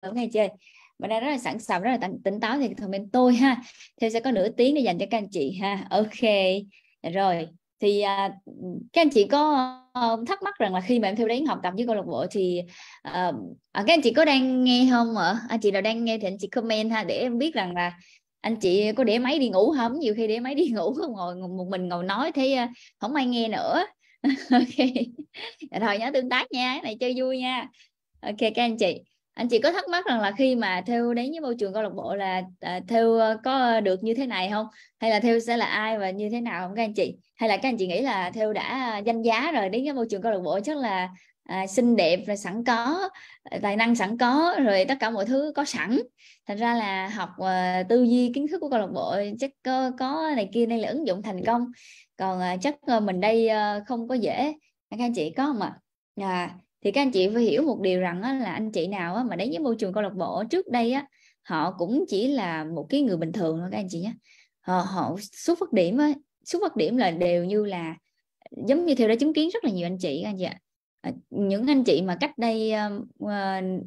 tưởng hay chơi mình đang rất là sẵn sàng rất là tỉnh táo thì bên tôi ha thì sẽ có nửa tiếng để dành cho các anh chị ha ok rồi thì à, các anh chị có uh, thắc mắc rằng là khi mà em theo đến học tập với câu lạc bộ thì uh, các anh chị có đang nghe không ạ anh chị nào đang nghe thì anh chị comment ha để em biết rằng là anh chị có để máy đi ngủ không nhiều khi để máy đi ngủ không ngồi một mình ngồi nói thấy uh, không ai nghe nữa ok rồi dạ nhớ tương tác nha này chơi vui nha ok các anh chị anh chị có thắc mắc rằng là khi mà theo đến với môi trường câu lạc bộ là à, theo ờ, có được như thế này không hay là theo sẽ là ai và như thế nào không các anh chị hay là các anh chị nghĩ là theo đã danh giá rồi đến với môi trường câu lạc bộ chắc là à, xinh đẹp rồi sẵn có tài năng sẵn có rồi tất cả mọi thứ có sẵn thành ra là học à, tư duy kiến thức của câu lạc bộ chắc có, có này kia đây là ứng dụng thành công còn à, chắc à, mình đây à, không có dễ các anh chị có không ạ à, thì các anh chị phải hiểu một điều rằng là anh chị nào mà đến với môi trường câu lạc bộ trước đây á, họ cũng chỉ là một cái người bình thường thôi các anh chị nhé họ, họ xuất phát điểm á, xuất phát điểm là đều như là giống như theo đã chứng kiến rất là nhiều anh chị các anh chị ạ à, những anh chị mà cách đây ờ,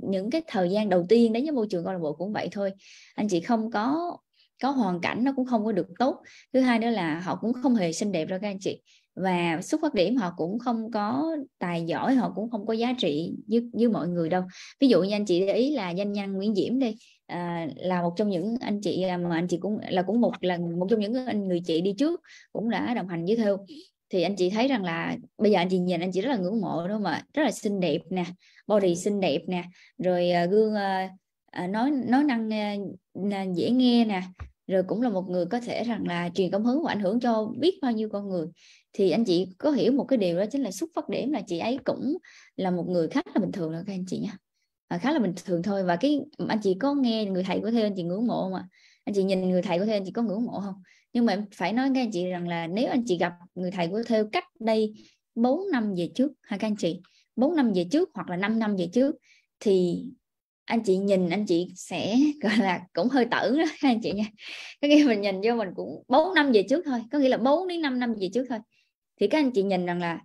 những cái thời gian đầu tiên đến với môi trường câu lạc bộ cũng vậy thôi anh chị không có có hoàn cảnh nó cũng không có được tốt thứ hai nữa là họ cũng không hề xinh đẹp đâu các anh chị và xuất phát điểm họ cũng không có tài giỏi họ cũng không có giá trị như như mọi người đâu ví dụ như anh chị để ý là doanh nhân Nguyễn Diễm đi à, là một trong những anh chị à, mà anh chị cũng là cũng một là một trong những anh người chị đi trước cũng đã đồng hành với theo thì anh chị thấy rằng là bây giờ anh chị nhìn anh chị rất là ngưỡng mộ đúng không ạ rất là xinh đẹp nè body xinh đẹp nè rồi à, gương à, à, nói nói năng à, dễ nghe nè rồi cũng là một người có thể rằng là truyền cảm hứng và ảnh hưởng cho biết bao nhiêu con người thì anh chị có hiểu một cái điều đó chính là xuất phát điểm là chị ấy cũng là một người khá là bình thường đó các anh chị nha à, khá là bình thường thôi và cái anh chị có nghe người thầy của theo anh chị ngưỡng mộ không ạ à? anh chị nhìn người thầy của theo anh chị có ngưỡng mộ không nhưng mà em phải nói các anh chị rằng là nếu anh chị gặp người thầy của theo cách đây 4 năm về trước hai các anh chị 4 năm về trước hoặc là 5 năm về trước thì anh chị nhìn anh chị sẽ gọi là cũng hơi tử đó anh chị nha có nghĩa mình nhìn vô mình cũng 4 năm về trước thôi có nghĩa là 4 đến 5 năm về trước thôi thì các anh chị nhìn rằng là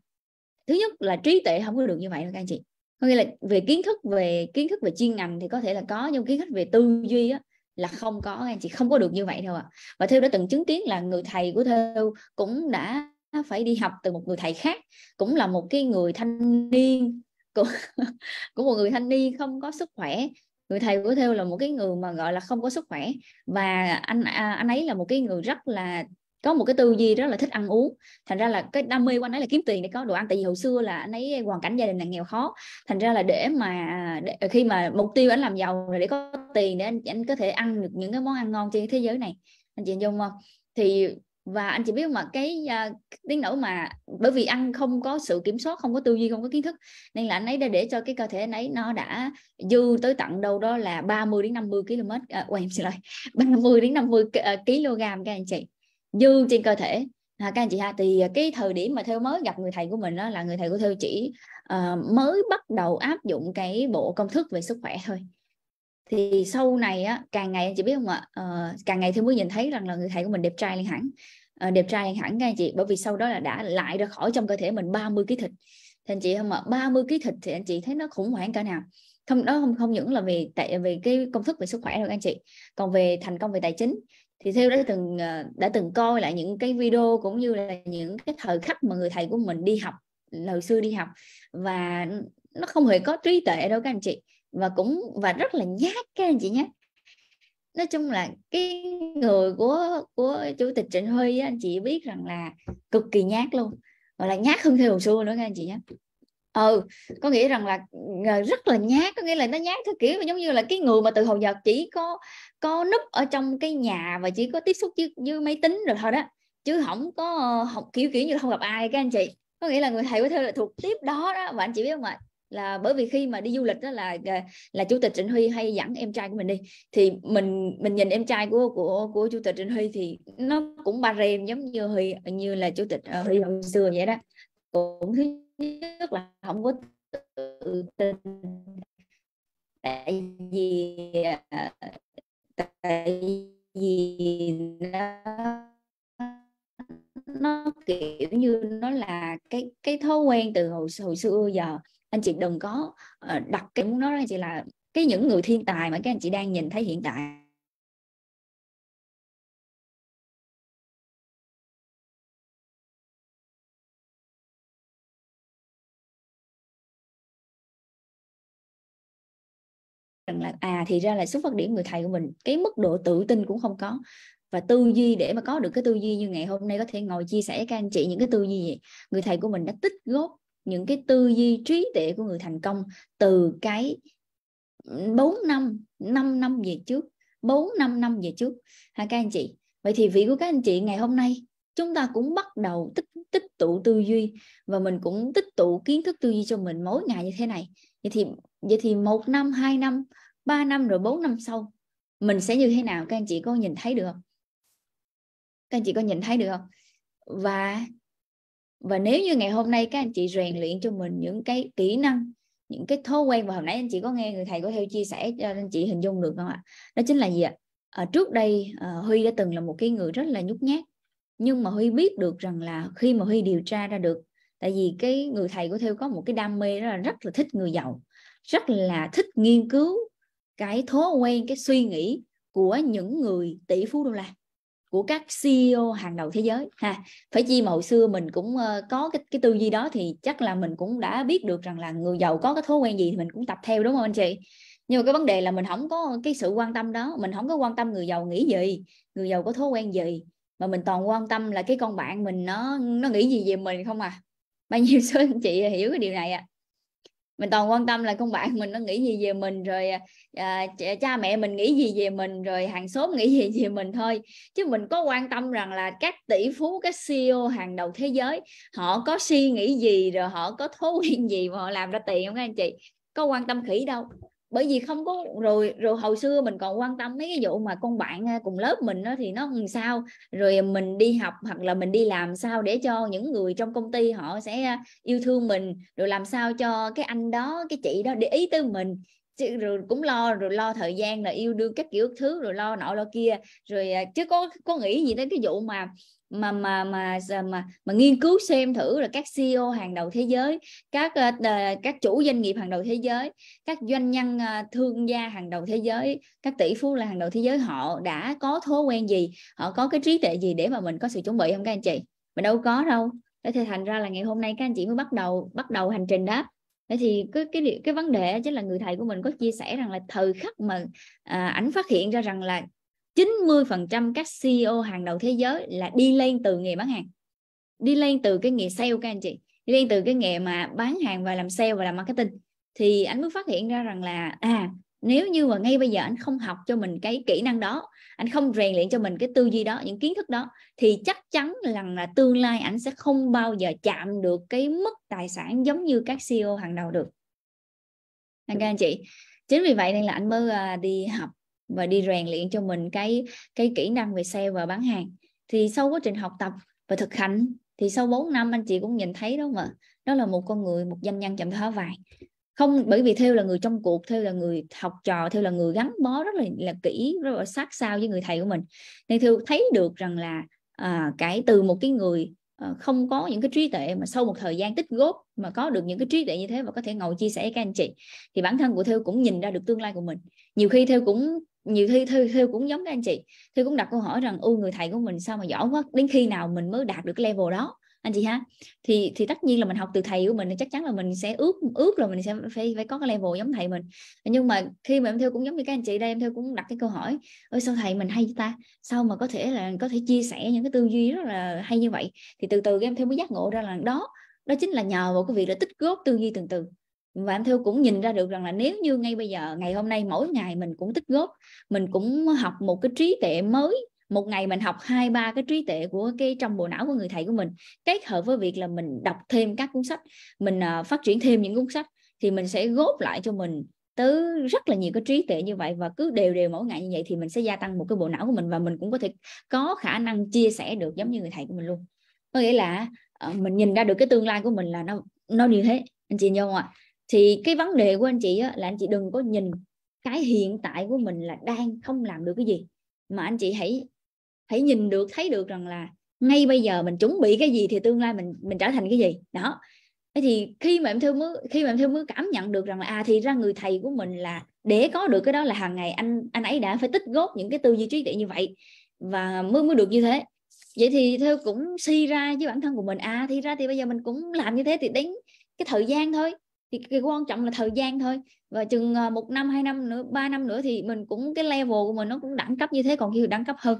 thứ nhất là trí tuệ không có được như vậy đâu các anh chị có nghĩa là về kiến thức về kiến thức về chuyên ngành thì có thể là có nhưng kiến thức về tư duy á, là không có anh chị không có được như vậy đâu ạ à. và theo đã từng chứng kiến là người thầy của theo cũng đã phải đi học từ một người thầy khác cũng là một cái người thanh niên của, của một người thanh niên không có sức khỏe người thầy của theo là một cái người mà gọi là không có sức khỏe và anh à, anh ấy là một cái người rất là có một cái tư duy rất là thích ăn uống thành ra là cái đam mê của anh ấy là kiếm tiền để có đồ ăn tại vì hồi xưa là anh ấy hoàn cảnh gia đình là nghèo khó thành ra là để mà để, khi mà mục tiêu anh làm giàu là để có tiền để anh, anh có thể ăn được những cái món ăn ngon trên thế giới này anh chị hình dung không thì và anh chị biết mà cái uh, đến nỗi mà bởi vì ăn không có sự kiểm soát không có tư duy không có kiến thức nên là anh ấy đã để cho cái cơ thể anh ấy nó đã dư tới tận đâu đó là 30 đến 50 km à, quay em xin lỗi 30 đến 50 à, kg các anh chị dư trên cơ thể à, các anh chị ha thì cái thời điểm mà theo mới gặp người thầy của mình đó là người thầy của theo chỉ uh, mới bắt đầu áp dụng cái bộ công thức về sức khỏe thôi thì sau này á càng ngày anh chị biết không ạ à, càng ngày thì mới nhìn thấy rằng là người thầy của mình đẹp trai lên hẳn à, đẹp trai lên hẳn các anh chị bởi vì sau đó là đã lại ra khỏi trong cơ thể mình 30 ký thịt thì anh chị không ạ à, 30 ký thịt thì anh chị thấy nó khủng hoảng cả nào không đó không không những là về tại về cái công thức về sức khỏe đâu anh chị còn về thành công về tài chính thì theo đã từng ờ, đã từng coi lại những cái video cũng như là những cái thời khắc mà người thầy của mình đi học hồi xưa đi học và nó không hề có trí tuệ đâu các anh chị và cũng và rất là nhát các anh chị nhé nói chung là cái người của của chủ tịch Trịnh Huy á, anh chị biết rằng là cực kỳ nhát luôn gọi là nhát hơn khi hồi xưa nữa nghe anh chị nhé ừ có nghĩa rằng là ờ, rất là nhát có nghĩa là nó nhát theo kiểu giống như là cái người mà từ hồi giờ chỉ có có núp ở trong cái nhà và chỉ có tiếp xúc với, với máy tính rồi thôi đó chứ không có ờ, học kiểu kiểu như không gặp ai các anh chị có nghĩa là người thầy của thơ là thuộc tiếp đó đó và anh chị biết không ạ là bởi vì khi mà đi du lịch đó là à, là chủ tịch Trịnh Huy hay dẫn em trai của mình đi thì mình mình nhìn em trai của của của chủ tịch Trịnh Huy thì nó cũng ba rem giống như Huy như là chủ tịch à, Huy hồi xưa vậy đó cũng thứ nhất là không có tự tin tại vì à, tại vì nó nó kiểu như nó là cái cái thói quen từ hồi hồi xưa giờ anh chị đừng có ờ, đặt cái muốn nói anh chị là cái những người thiên tài mà các anh chị đang nhìn thấy hiện tại rằng là à thì ra là xuất phát điểm người thầy của mình cái mức độ tự tin cũng không có và tư duy để mà có được cái tư duy như ngày hôm nay có thể ngồi chia sẻ các anh chị những cái tư duy gì người thầy của mình đã tích góp những cái tư duy trí tuệ của người thành công từ cái 4 năm 5 năm về trước 4 5 năm về trước ha các anh chị vậy thì vị của các anh chị ngày hôm nay chúng ta cũng bắt đầu tích tích tụ tư duy và mình cũng tích tụ kiến thức tư duy cho mình mỗi ngày như thế này vậy thì vậy thì một năm hai năm ba năm rồi bốn năm sau mình sẽ như thế nào các anh chị có nhìn thấy được không các anh chị có nhìn thấy được không và và nếu như ngày hôm nay các anh chị rèn luyện cho mình những cái kỹ năng những cái thói quen mà hồi nãy anh chị có nghe người thầy của theo chia sẻ cho anh chị hình dung được không ạ đó chính là gì ạ à, trước đây à, huy đã từng là một cái người rất là nhút nhát nhưng mà huy biết được rằng là khi mà huy điều tra ra được tại vì cái người thầy của theo có một cái đam mê đó là rất là thích người giàu rất là thích nghiên cứu cái thói quen cái suy nghĩ của những người tỷ phú đô la của các CEO hàng đầu thế giới ha phải chi mà hồi xưa mình cũng ờ, có cái cái tư duy đó thì chắc là mình cũng đã biết được rằng là người giàu có cái thói quen gì thì mình cũng tập theo đúng không anh chị nhưng mà cái vấn đề là mình không có cái sự quan tâm đó mình không có quan tâm người giàu nghĩ gì người giàu có thói quen gì mà mình toàn quan tâm là cái con bạn mình nó nó nghĩ gì về mình không à bao nhiêu số anh chị hiểu cái điều này à mình toàn quan tâm là con bạn mình nó nghĩ gì về mình rồi à, cha mẹ mình nghĩ gì về mình rồi hàng xóm nghĩ gì về mình thôi chứ mình có quan tâm rằng là các tỷ phú các CEO hàng đầu thế giới họ có suy nghĩ gì rồi họ có thói quen gì mà họ làm ra tiền không các anh chị có quan tâm khỉ đâu bởi vì không có rồi rồi hồi xưa mình còn quan tâm mấy cái vụ mà con bạn à, cùng lớp mình nó thì nó làm sao rồi mình đi học hoặc là mình đi làm sao để cho những người trong công ty họ sẽ à, yêu thương mình rồi làm sao cho cái anh đó cái chị đó để ý tới mình rồi cũng lo rồi lo thời gian là yêu đương các kiểu thứ rồi lo nọ lo kia rồi à, chứ có có nghĩ gì đến cái vụ mà mà mà mà à, mà mà nghiên cứu xem thử là các CEO hàng đầu thế giới, các à, các chủ doanh nghiệp hàng đầu thế giới, các doanh nhân thương gia hàng đầu thế giới, các tỷ phú là hàng đầu thế giới họ đã có thói quen gì, họ có cái trí tuệ gì để mà mình có sự chuẩn bị không các anh chị? Mình đâu có đâu. Thế thì thành ra là ngày hôm nay các anh chị mới bắt đầu bắt đầu hành trình đó thế thì cái cái cái vấn đề chính là người thầy của mình có chia sẻ rằng là thời khắc mà à, ảnh phát hiện ra rằng là 90% các CEO hàng đầu thế giới là đi lên từ nghề bán hàng đi lên từ cái nghề sale các anh chị đi lên từ cái nghề mà bán hàng và làm sale và làm marketing thì anh mới phát hiện ra rằng là à nếu như mà ngay bây giờ anh không học cho mình cái kỹ năng đó anh không rèn luyện cho mình cái tư duy đó những kiến thức đó thì chắc chắn rằng là tương lai anh sẽ không bao giờ chạm được cái mức tài sản giống như các CEO hàng đầu được anh các anh chị chính vì vậy nên là anh mới à, đi học và đi rèn luyện cho mình cái cái kỹ năng về sale và bán hàng thì sau quá trình học tập và thực hành thì sau 4 năm anh chị cũng nhìn thấy đó mà đó là một con người một doanh nhân chậm thở vàng không bởi vì theo là người trong cuộc theo là người học trò theo là người gắn bó rất là là kỹ rất là sát sao với người thầy của mình nên theo thấy được rằng là à, cái từ một cái người à, không có những cái trí tuệ mà sau một thời gian tích góp mà có được những cái trí tuệ như thế và có thể ngồi chia sẻ với các anh chị thì bản thân của theo cũng nhìn ra được tương lai của mình nhiều khi theo cũng nhiều khi theo theo cũng giống các anh chị theo cũng đặt câu hỏi rằng ôi người thầy của mình sao mà giỏi quá đến khi nào mình mới đạt được cái level đó anh chị ha thì thì tất nhiên là mình học từ thầy của mình chắc chắn là mình sẽ ước ước là mình sẽ phải phải có cái level giống thầy mình nhưng mà khi mà em theo cũng giống như các anh chị đây em theo cũng đặt cái câu hỏi ôi sao thầy mình hay ta sao mà có thể là có thể chia sẻ những cái tư duy rất là hay như vậy thì từ từ em theo mới giác ngộ ra là đó đó chính là nhờ vào cái việc là tích góp tư duy từ từ và em theo cũng nhìn ra được rằng là nếu như ngay bây giờ ngày hôm nay mỗi ngày mình cũng tích góp mình cũng học một cái trí tuệ mới một ngày mình học hai ba cái trí tuệ của cái trong bộ não của người thầy của mình kết hợp với việc là mình đọc thêm các cuốn sách mình à, phát triển thêm những cuốn sách thì mình sẽ góp lại cho mình tới rất là nhiều cái trí tuệ như vậy và cứ đều đều mỗi ngày như vậy thì mình sẽ gia tăng một cái bộ não của mình và mình cũng có thể có khả năng chia sẻ được giống như người thầy của mình luôn có nghĩa là ờ, mình nhìn ra được cái tương lai của mình là nó nó như thế anh chị nhau không ạ thì cái vấn đề của anh chị á, là anh chị đừng có nhìn cái hiện tại của mình là đang không làm được cái gì mà anh chị hãy hãy nhìn được thấy được rằng là ngay bây giờ mình chuẩn bị cái gì thì tương lai mình mình trở thành cái gì đó thế thì khi mà em thư mới khi mà em thư mới cảm nhận được rằng là à thì ra người thầy của mình là để có được cái đó là hàng ngày anh anh ấy đã phải tích góp những cái tư duy trí tuệ như vậy và mới mới được như thế vậy thì theo cũng suy ra với bản thân của mình à thì ra thì bây giờ mình cũng làm như thế thì đến cái thời gian thôi thì cái quan trọng là thời gian thôi và chừng ờ, một năm hai năm nữa ba năm nữa thì mình cũng cái level của mình nó cũng đẳng cấp như thế còn khi đẳng cấp hơn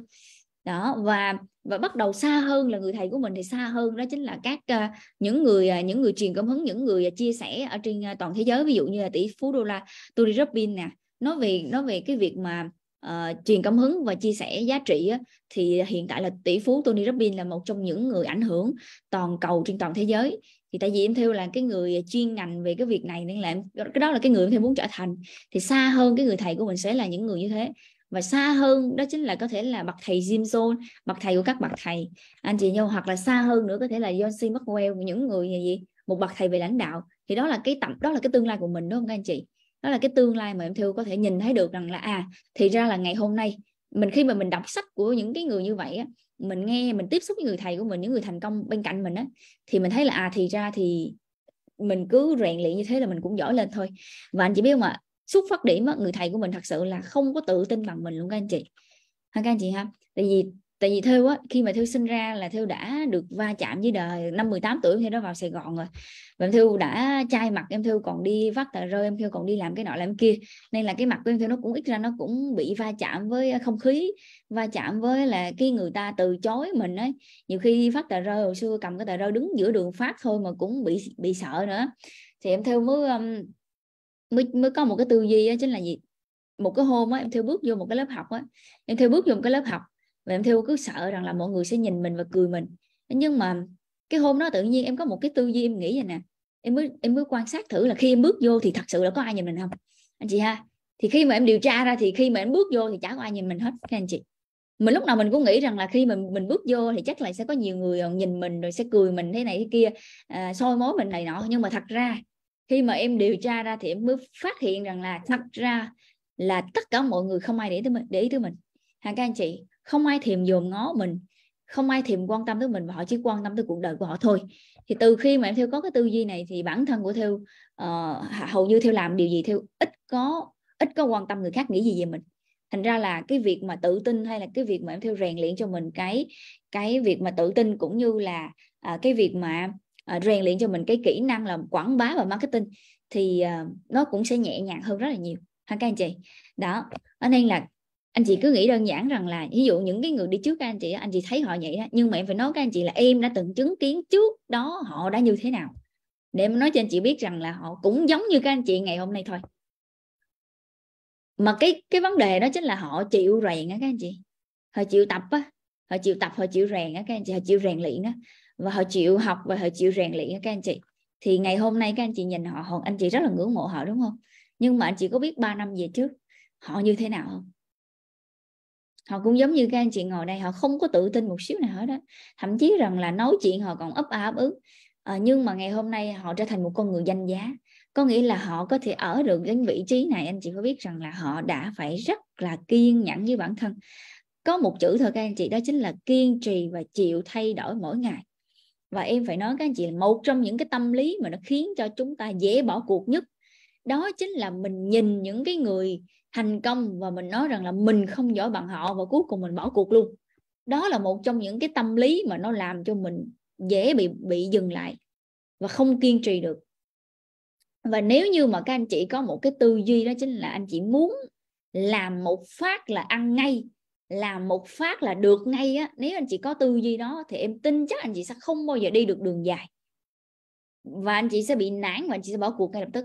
đó và và bắt đầu xa hơn là người thầy của mình thì xa hơn đó chính là các ờ, những người ờ, những người truyền cảm hứng những người ờ, chia sẻ ở trên toàn thế giới ví dụ như là tỷ phú đô la Tony Robbins nè nói về nói về cái việc mà uh, truyền cảm hứng và chia sẻ giá trị á, thì hiện tại là tỷ phú Tony Robbins là một trong những người ảnh hưởng toàn cầu trên toàn thế giới thì tại vì em theo là cái người chuyên ngành về cái việc này nên là em, cái đó là cái người em theo muốn trở thành thì xa hơn cái người thầy của mình sẽ là những người như thế và xa hơn đó chính là có thể là bậc thầy Jim Jones bậc thầy của các bậc thầy anh chị nhau hoặc là xa hơn nữa có thể là John C. Maxwell những người như gì một bậc thầy về lãnh đạo thì đó là cái tầm đó là cái tương lai của mình đúng không các anh chị đó là cái tương lai mà em thư có thể nhìn thấy được rằng là à thì ra là ngày hôm nay mình khi mà mình đọc sách của những cái người như vậy á mình nghe mình tiếp xúc với người thầy của mình những người thành công bên cạnh mình á thì mình thấy là à thì ra thì mình cứ rèn luyện như thế là mình cũng giỏi lên thôi và anh chị biết không ạ xuất phát điểm á, người thầy của mình thật sự là không có tự tin bằng mình luôn các anh chị ha các anh chị ha tại vì tại vì theo á khi mà theo sinh ra là theo đã được va chạm với đời năm 18 tuổi theo đó vào Sài Gòn rồi và em theo đã chai mặt em theo còn đi vắt tờ rơi em theo còn đi làm cái nọ làm kia nên là cái mặt của em theo nó cũng ít ra nó cũng bị va chạm với không khí va chạm với là cái người ta từ chối mình ấy nhiều khi phát tờ rơi hồi xưa cầm cái tờ rơi đứng giữa đường phát thôi mà cũng bị bị sợ nữa thì em theo mới um, mới mới có một cái tư duy đó chính là gì một cái hôm á em theo bước vô một cái lớp học á em theo bước vô một cái lớp học và em theo cứ sợ rằng là mọi người sẽ nhìn mình và cười mình nhưng mà cái hôm đó tự nhiên em có một cái tư duy em nghĩ vậy nè em mới em mới quan sát thử là khi em bước vô thì thật sự là có ai nhìn mình không anh chị ha thì khi mà em điều tra ra thì khi mà em bước vô thì chả có ai nhìn mình hết các anh chị mình lúc nào mình cũng nghĩ rằng là khi mình mình bước vô thì chắc là sẽ có nhiều người ờ, nhìn mình rồi sẽ cười mình thế này thế kia à, soi mối mình này nọ nhưng mà thật ra khi mà em điều tra ra thì em mới phát hiện rằng là thật ra là tất cả mọi người không ai để tới mình để ý tới mình hàng các anh chị không ai thèm dòm ngó mình không ai thèm quan tâm tới mình và họ chỉ quan tâm tới cuộc đời của họ thôi thì từ khi mà em theo có cái tư duy này thì bản thân của theo uh, hầu như theo làm điều gì theo ít có ít có quan tâm người khác nghĩ gì về mình thành ra là cái việc mà tự tin hay là cái việc mà em theo rèn luyện cho mình cái cái việc mà tự tin cũng như là uh, cái việc mà À, rèn luyện cho mình cái kỹ năng là quảng bá và marketing thì uh, nó cũng sẽ nhẹ nhàng hơn rất là nhiều ha các anh chị đó nên là anh chị cứ nghĩ đơn giản rằng là ví dụ những cái người đi trước các anh chị anh chị thấy họ vậy đó nhưng mà em phải nói các anh chị là em đã từng chứng kiến trước đó họ đã như thế nào để em nói cho anh chị biết rằng là họ cũng giống như các anh chị ngày hôm nay thôi mà cái cái vấn đề đó chính là họ chịu rèn á các anh chị họ chịu tập á họ chịu tập họ chịu rèn á các anh chị họ chịu rèn luyện á và họ chịu học và họ chịu rèn luyện các anh chị thì ngày hôm nay các anh chị nhìn họ, họ anh chị rất là ngưỡng mộ họ đúng không nhưng mà anh chị có biết 3 năm về trước họ như thế nào không họ cũng giống như các anh chị ngồi đây họ không có tự tin một xíu nào hết đó thậm chí rằng là nói chuyện họ còn ấp a ấp ức à, ờ, nhưng mà ngày hôm nay họ trở thành một con người danh giá có nghĩa là họ có thể ở được đến vị trí này anh chị có biết rằng là họ đã phải rất là kiên nhẫn với bản thân có một chữ thôi các anh chị đó chính là kiên trì và chịu thay đổi mỗi ngày và em phải nói các anh chị một trong những cái tâm lý mà nó khiến cho chúng ta dễ bỏ cuộc nhất đó chính là mình nhìn những cái người thành công và mình nói rằng là mình không giỏi bằng họ và cuối cùng mình bỏ cuộc luôn đó là một trong những cái tâm lý mà nó làm cho mình dễ bị bị dừng lại và không kiên trì được và nếu như mà các anh chị có một cái tư duy đó chính là anh chị muốn làm một phát là ăn ngay làm một phát là được ngay á nếu anh chị có tư duy đó thì em tin chắc anh chị sẽ không bao giờ đi được đường dài và anh chị sẽ bị nản và anh chị sẽ bỏ cuộc ngay lập tức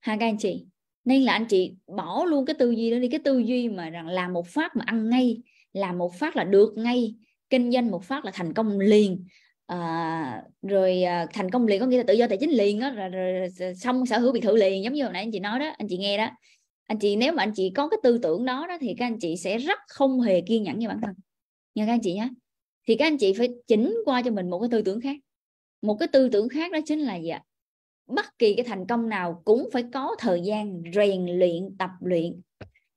ha các anh chị nên là anh chị bỏ luôn cái tư duy đó đi cái tư duy mà rằng làm một phát mà ăn ngay làm một phát là được ngay kinh doanh một phát là thành công liền à, rồi à, thành công liền có nghĩa là tự do tài chính liền á rồi, rồi, rồi, xong sở hữu biệt thự liền giống như hồi nãy anh chị nói đó anh chị nghe đó anh chị nếu mà anh chị có cái tư tưởng đó đó thì các anh chị sẽ rất không hề kiên nhẫn với bản thân nha các anh chị nhé thì các anh chị phải chỉnh qua cho mình một cái tư tưởng khác một cái tư tưởng khác đó chính là gì ạ bất kỳ cái thành công nào cũng phải có thời gian rèn luyện tập luyện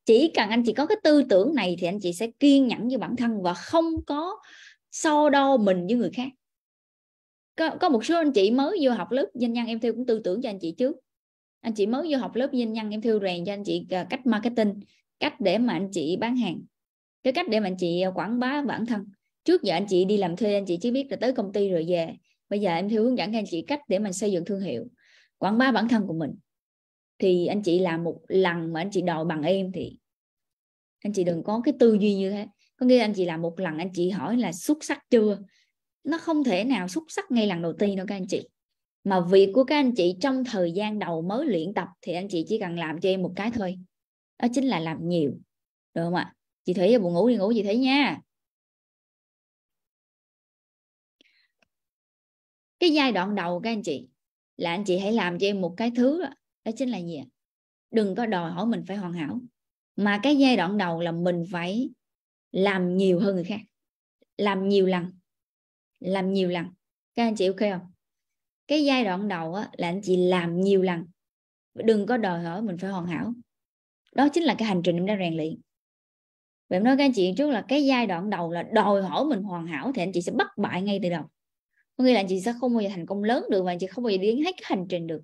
chỉ cần anh chị có cái tư tưởng này thì anh chị sẽ kiên nhẫn với bản thân và không có so đo mình với người khác có, có một số anh chị mới vô học lớp doanh nhân em theo cũng tư tưởng cho anh chị trước anh chị mới vô học lớp doanh nhân em thư rèn cho anh chị ờ, cách marketing cách để mà anh chị bán hàng cái cách để mà anh chị ờ, quảng bá bản thân trước giờ anh chị đi làm thuê anh chị chỉ biết là tới công ty rồi về bây giờ em thư hướng dẫn anh chị cách để mình xây dựng thương hiệu quảng bá bản thân của mình thì anh chị làm một lần mà anh chị đòi bằng em thì anh chị đừng có cái tư duy như thế có nghĩa anh chị làm một lần anh chị hỏi là xuất sắc chưa nó không thể nào xuất sắc ngay lần đầu tiên đâu các anh chị mà việc của các anh chị trong thời gian đầu mới luyện tập thì anh chị chỉ cần làm cho em một cái thôi đó chính là làm nhiều được không ạ chị thủy buồn ngủ đi ngủ chị thấy nha cái giai đoạn đầu các anh chị là anh chị hãy làm cho em một cái thứ đó, đó chính là gì đừng có đòi hỏi mình phải hoàn hảo mà cái giai đoạn đầu là mình phải làm nhiều hơn người khác làm nhiều lần làm nhiều lần các anh chị ok không cái giai đoạn đầu á, là anh chị làm nhiều lần đừng có đòi hỏi mình phải hoàn hảo đó chính là cái hành trình em đang rèn luyện vậy em nói các anh chị trước là cái giai đoạn đầu là đòi hỏi mình hoàn hảo thì anh chị sẽ bất bại ngay từ đầu có nghĩa là anh chị sẽ không bao giờ thành công lớn được và anh chị không bao giờ đi hết cái hành trình được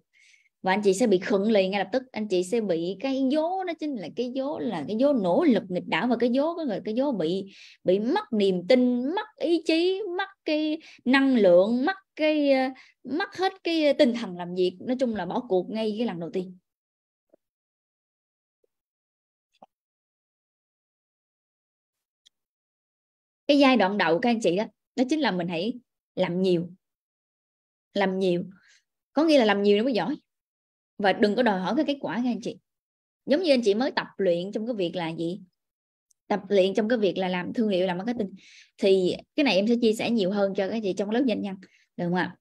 và anh chị sẽ bị khựng lì ngay lập tức anh chị sẽ bị cái dố đó chính là cái dố là cái dố nỗ lực nghịch đảo và cái dố cái cái dố bị bị mất niềm tin mất ý chí mất cái năng lượng mất cái ờ, mất hết cái ờ, tinh thần làm việc nói chung là bỏ cuộc ngay cái lần đầu tiên cái giai đoạn đầu các anh chị đó đó chính là mình hãy làm nhiều làm nhiều có nghĩa là làm nhiều nó mới giỏi và đừng có đòi hỏi cái kết quả các anh chị giống như anh chị mới tập luyện trong cái việc là gì tập luyện trong cái việc là làm thương hiệu làm marketing thì cái này em sẽ chia sẻ nhiều hơn cho các chị trong lớp doanh nhân được không ạ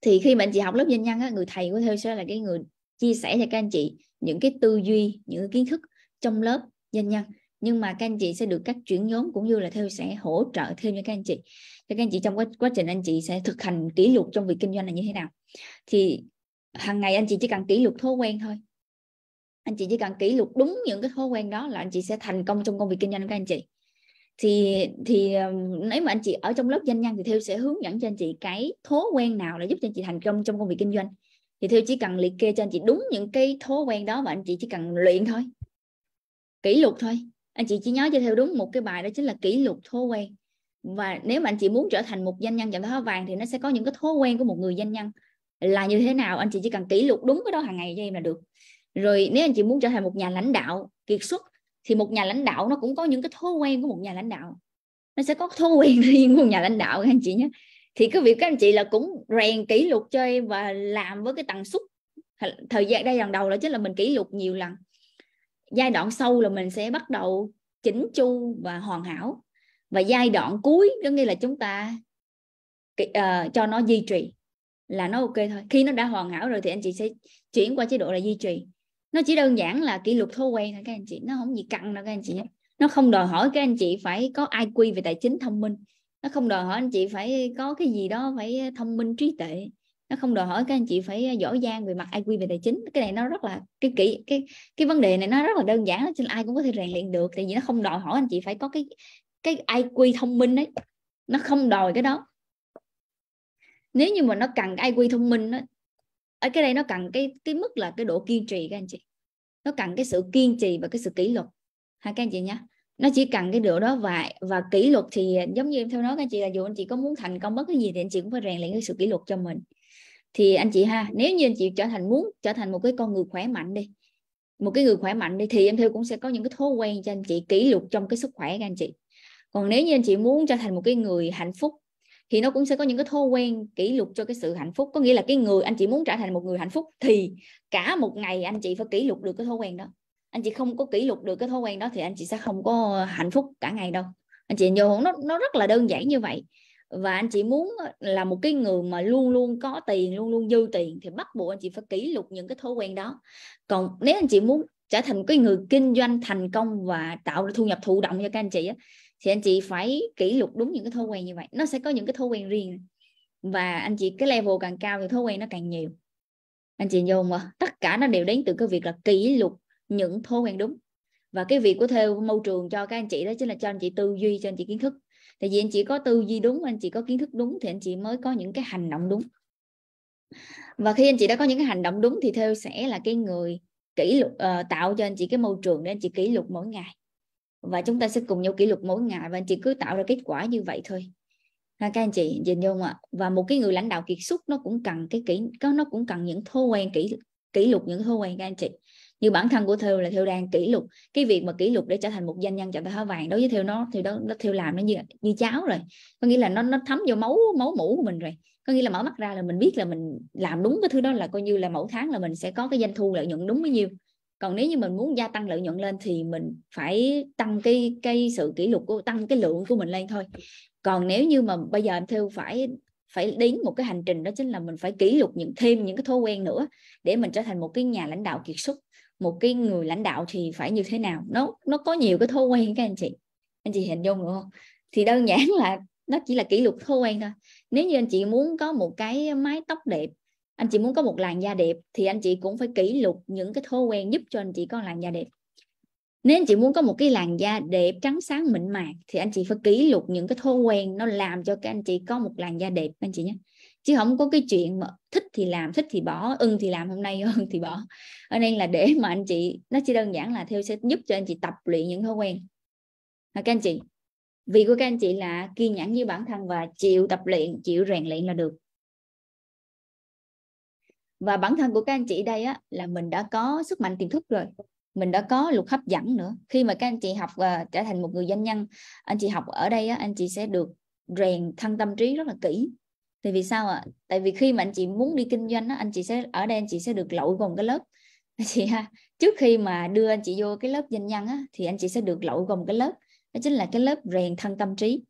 thì khi mà anh chị học lớp doanh nhân á, người thầy của theo sẽ là cái người chia sẻ cho các anh chị những cái tư duy những cái kiến thức trong lớp doanh nhân nhưng mà các anh chị sẽ được các chuyển nhóm cũng như là theo sẽ hỗ trợ thêm cho các anh chị cho các anh chị trong quá, quá trình anh chị sẽ thực hành kỷ luật trong việc kinh doanh là như thế nào thì hàng ngày anh chị chỉ cần kỷ luật thói quen thôi anh chị chỉ cần kỷ luật đúng những cái thói quen đó là anh chị sẽ thành công trong công việc kinh doanh của các anh chị thì thì nếu mà anh chị ở trong lớp doanh nhân thì theo sẽ hướng dẫn cho anh chị cái thói quen nào để giúp cho anh chị thành công trong công việc kinh doanh thì theo chỉ cần liệt kê cho anh chị đúng những cái thói quen đó và anh chị chỉ cần luyện thôi kỷ luật thôi anh chị chỉ nhớ cho theo đúng một cái bài đó chính là kỷ luật thói quen và nếu mà anh chị muốn trở thành một doanh nhân chạm tháo vàng thì nó sẽ có những cái thói quen của một người doanh nhân là như thế nào anh chị chỉ cần kỷ luật đúng cái đó hàng ngày cho em là được rồi nếu anh chị muốn trở thành một nhà lãnh đạo kiệt xuất thì một nhà lãnh đạo nó cũng có những cái thói quen của một nhà lãnh đạo nó sẽ có thói quen riêng của một nhà lãnh đạo các anh chị nhé thì cái việc các anh chị là cũng rèn kỷ luật cho em và làm với cái tần suất thời gian đây lần đầu là chính là mình kỷ luật nhiều lần giai đoạn sau là mình sẽ bắt đầu chỉnh chu và hoàn hảo và giai đoạn cuối có nghĩa là chúng ta uh, cho nó duy trì là nó ok thôi khi nó đã hoàn hảo rồi thì anh chị sẽ chuyển qua chế độ là duy trì nó chỉ đơn giản là kỷ luật thói quen thôi các anh chị nó không gì căng đâu các anh chị nó không đòi hỏi các anh chị phải có IQ về tài chính thông minh nó không đòi hỏi anh chị phải có cái gì đó phải thông minh trí tuệ nó không đòi hỏi các anh chị phải giỏi giang về mặt IQ về tài chính cái này nó rất là cái kỹ cái cái vấn đề này nó rất là đơn giản trên ai cũng có thể rèn luyện được tại vì nó không đòi hỏi anh chị phải có cái cái IQ thông minh đấy nó không đòi cái đó nếu như mà nó cần IQ thông minh đó, ở cái đây nó cần cái cái mức là cái độ kiên trì các anh chị nó cần cái sự kiên trì và cái sự kỷ luật ha các anh chị nhé nó chỉ cần cái điều đó và và kỷ luật thì giống như em theo nói các anh chị là dù anh chị có muốn thành công bất cái gì thì anh chị cũng phải rèn luyện cái sự kỷ luật cho mình thì anh chị ha nếu như anh chị trở thành muốn trở thành một cái con người khỏe mạnh đi một cái người khỏe mạnh đi thì em theo cũng sẽ có những cái thói quen cho anh chị kỷ luật trong cái sức khỏe các anh chị còn nếu như anh chị muốn trở thành một cái người hạnh phúc thì nó cũng sẽ có những cái thói quen kỷ lục cho cái sự hạnh phúc có nghĩa là cái người anh chị muốn trở thành một người hạnh phúc thì cả một ngày anh chị phải kỷ lục được cái thói quen đó anh chị không có kỷ lục được cái thói quen đó thì anh chị sẽ không có hạnh phúc cả ngày đâu anh chị vô nó nó rất là đơn giản như vậy và anh chị muốn là một cái người mà luôn luôn có tiền luôn luôn dư tiền thì bắt buộc anh chị phải kỷ lục những cái thói quen đó còn nếu anh chị muốn trở thành cái người kinh doanh thành công và tạo ra thu nhập thụ động cho các anh chị á, thì anh chị phải kỷ lục đúng những cái thói quen như vậy nó sẽ có những cái thói quen riêng và anh chị cái level càng cao thì thói quen nó càng nhiều anh chị nhung mà tất cả nó đều đến từ cái việc là kỷ lục những thói quen đúng và cái việc của theo môi trường cho các anh chị đó chính là cho anh chị tư duy cho anh chị kiến thức tại vì anh chị có tư duy đúng anh chị có kiến thức đúng thì anh chị mới có những cái hành động đúng và khi anh chị đã có những cái hành động đúng thì theo sẽ là cái người kỷ lục uh, tạo cho anh chị cái môi trường để anh chị kỷ lục mỗi ngày và chúng ta sẽ cùng nhau kỷ luật mỗi ngày và anh chị cứ tạo ra kết quả như vậy thôi ha các anh chị nhìn vô không ạ và một cái người lãnh đạo kiệt xuất nó cũng cần cái kỹ có nó cũng cần những thói quen kỷ kỷ lục những thói quen các anh chị như bản thân của theo là theo đang kỷ lục cái việc mà kỷ lục để trở thành một doanh nhân trạng thái vàng đối với theo nó thì đó nó theo làm nó như như cháo rồi có nghĩa là nó nó thấm vào máu máu mũ của mình rồi có nghĩa là mở mắt ra là mình biết là mình làm đúng cái thứ đó là coi như là mỗi tháng là mình sẽ có cái doanh thu lợi nhuận đúng bấy nhiêu còn nếu như mình muốn gia tăng lợi nhuận lên thì mình phải tăng cái cái sự kỷ lục của tăng cái lượng của mình lên thôi còn nếu như mà bây giờ em theo phải phải đến một cái hành trình đó chính là mình phải kỷ lục những thêm những cái thói quen nữa để mình trở thành một cái nhà lãnh đạo kiệt xuất một cái người lãnh đạo thì phải như thế nào nó nó có nhiều cái thói quen các anh chị anh chị hình dung được không thì đơn giản là nó chỉ là kỷ lục thói quen thôi nếu như anh chị muốn có một cái mái tóc đẹp anh chị muốn có một làn da đẹp thì anh chị cũng phải kỷ lục những cái thói quen giúp cho anh chị có làn da đẹp nếu anh chị muốn có một cái làn da đẹp trắng sáng mịn màng thì anh chị phải kỷ lục những cái thói quen nó làm cho các anh chị có một làn da đẹp anh chị nhé chứ không có cái chuyện mà thích thì làm thích thì bỏ ưng thì làm hôm nay ưng thì bỏ cho nên là để mà anh chị nó chỉ đơn giản là theo sẽ giúp cho anh chị tập luyện những thói quen các anh chị vì của các anh chị là kiên nhẫn với bản thân và chịu tập luyện chịu rèn luyện là được và bản thân của các anh chị đây á là mình đã có sức mạnh tiềm thức rồi mình đã có luật hấp dẫn nữa khi mà các anh chị học và trở thành một người doanh nhân anh chị học ở đây á, anh chị sẽ được rèn thân tâm trí rất là kỹ tại vì sao ạ à? tại vì khi mà anh chị muốn đi kinh doanh á, anh chị sẽ ở đây anh chị sẽ được lội vòng cái lớp anh chị ha trước khi mà đưa anh chị vô cái lớp doanh nhân á, thì anh chị sẽ được lội vòng cái lớp đó chính là cái lớp rèn thân tâm trí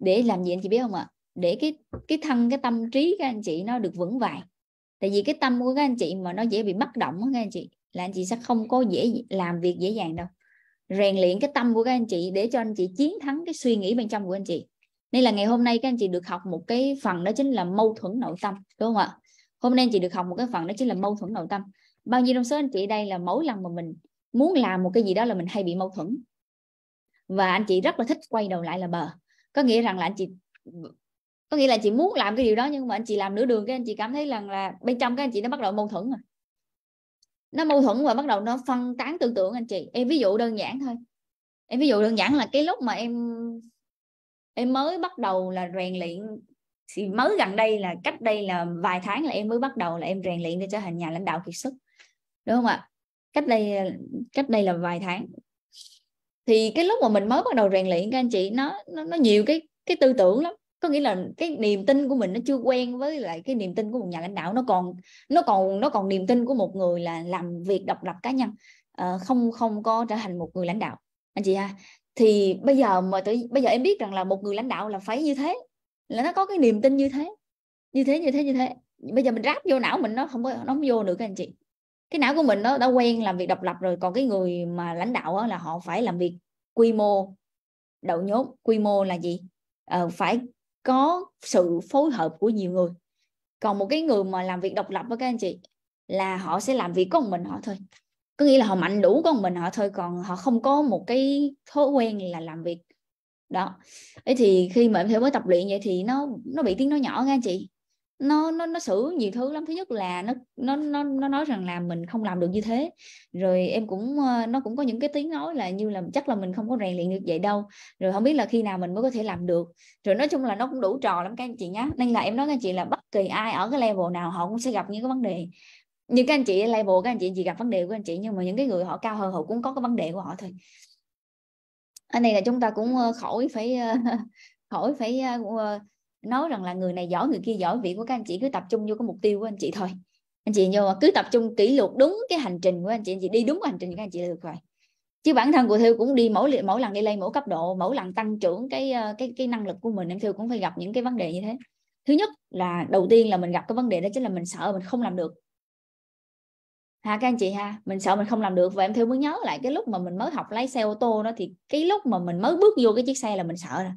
để làm gì anh chị biết không ạ à? để cái cái thân cái tâm trí các anh chị nó được vững vàng tại vì cái tâm của các anh chị mà nó dễ bị bất động các anh chị là anh chị sẽ không có dễ làm việc dễ dàng đâu rèn luyện cái tâm của các anh chị để cho anh chị chiến thắng cái suy nghĩ bên trong của anh chị nên là ngày hôm nay các anh chị được học một cái phần đó chính là mâu thuẫn nội tâm đúng không ạ hôm nay anh chị được học một cái phần đó chính là mâu thuẫn nội tâm bao nhiêu trong số anh chị đây là mỗi lần mà mình muốn làm một cái gì đó là mình hay bị mâu thuẫn và anh chị rất là thích quay đầu lại là bờ có nghĩa rằng là anh chị có nghĩa là chị muốn làm cái điều đó nhưng mà anh chị làm nửa đường cái anh chị cảm thấy rằng là bên trong cái anh chị nó bắt đầu mâu thuẫn rồi nó mâu thuẫn và bắt đầu nó phân tán tư tưởng anh chị em ví dụ đơn giản thôi em ví dụ đơn giản là cái lúc mà em em mới bắt đầu là rèn luyện thì mới gần đây là cách đây là vài tháng là em mới bắt đầu là em rèn luyện để trở thành nhà lãnh đạo kiệt xuất đúng không ạ cách đây cách đây là vài tháng thì cái lúc mà mình mới bắt đầu rèn luyện các anh chị nó nó, nó nhiều cái cái tư tưởng lắm có nghĩa là cái niềm tin của mình nó chưa quen với lại cái niềm tin của một nhà lãnh đạo nó còn nó còn nó còn niềm tin của một người là làm việc độc lập cá nhân uh, không không có trở thành một người lãnh đạo anh chị ha thì bây giờ mà tự, bây giờ em biết rằng là một người lãnh đạo là phải như thế là nó có cái niềm tin như thế như thế như thế như thế bây giờ mình ráp vô não mình nó không có nó không vô được các anh chị cái não của mình nó đã quen làm việc độc lập rồi còn cái người mà lãnh đạo là họ phải làm việc quy mô đậu nhốt quy mô là gì ờ, phải có sự phối hợp của nhiều người còn một cái người mà làm việc độc lập với các anh chị là họ sẽ làm việc có một mình họ thôi có nghĩa là họ mạnh đủ có một mình họ thôi còn họ không có một cái thói quen là làm việc đó ấy thì khi mà em theo mới tập luyện vậy thì nó nó bị tiếng nói nhỏ nghe anh chị nó nó nó xử nhiều thứ lắm thứ nhất là nó nó nó nó nói rằng là mình không làm được như thế rồi em cũng ờ, nó cũng có những cái tiếng nói là như là chắc là mình không có rèn luyện được vậy đâu rồi không biết là khi nào mình mới có thể làm được rồi nói chung là nó cũng đủ trò lắm các anh chị nhé nên là em nói các anh chị là bất kỳ ai ở cái level nào họ cũng sẽ gặp những cái vấn đề như các anh chị level các anh chị chỉ gặp vấn đề của anh chị nhưng mà những cái người họ cao hơn họ cũng có cái vấn đề của họ thôi anh này là chúng ta cũng ờ, khỏi phải ờ, khỏi phải nói rằng là người này giỏi người kia giỏi việc của các anh chị cứ tập trung vô cái mục tiêu của anh chị thôi anh chị vô cứ tập trung kỷ luật đúng cái hành trình của anh chị anh chị đi đúng hành trình của anh chị là được rồi chứ bản thân của thư cũng đi mỗi mỗi lần đi lên mỗi cấp độ mỗi lần tăng trưởng cái ờ, cái cái năng lực của mình em thư cũng phải gặp những cái vấn đề như thế thứ nhất là đầu tiên là mình gặp cái vấn đề đó chính là mình sợ mình không làm được ha các anh chị ha mình sợ mình không làm được và em thư mới nhớ lại cái lúc mà mình mới học lái xe ô tô đó thì cái lúc mà mình mới bước vô cái chiếc xe là mình sợ rồi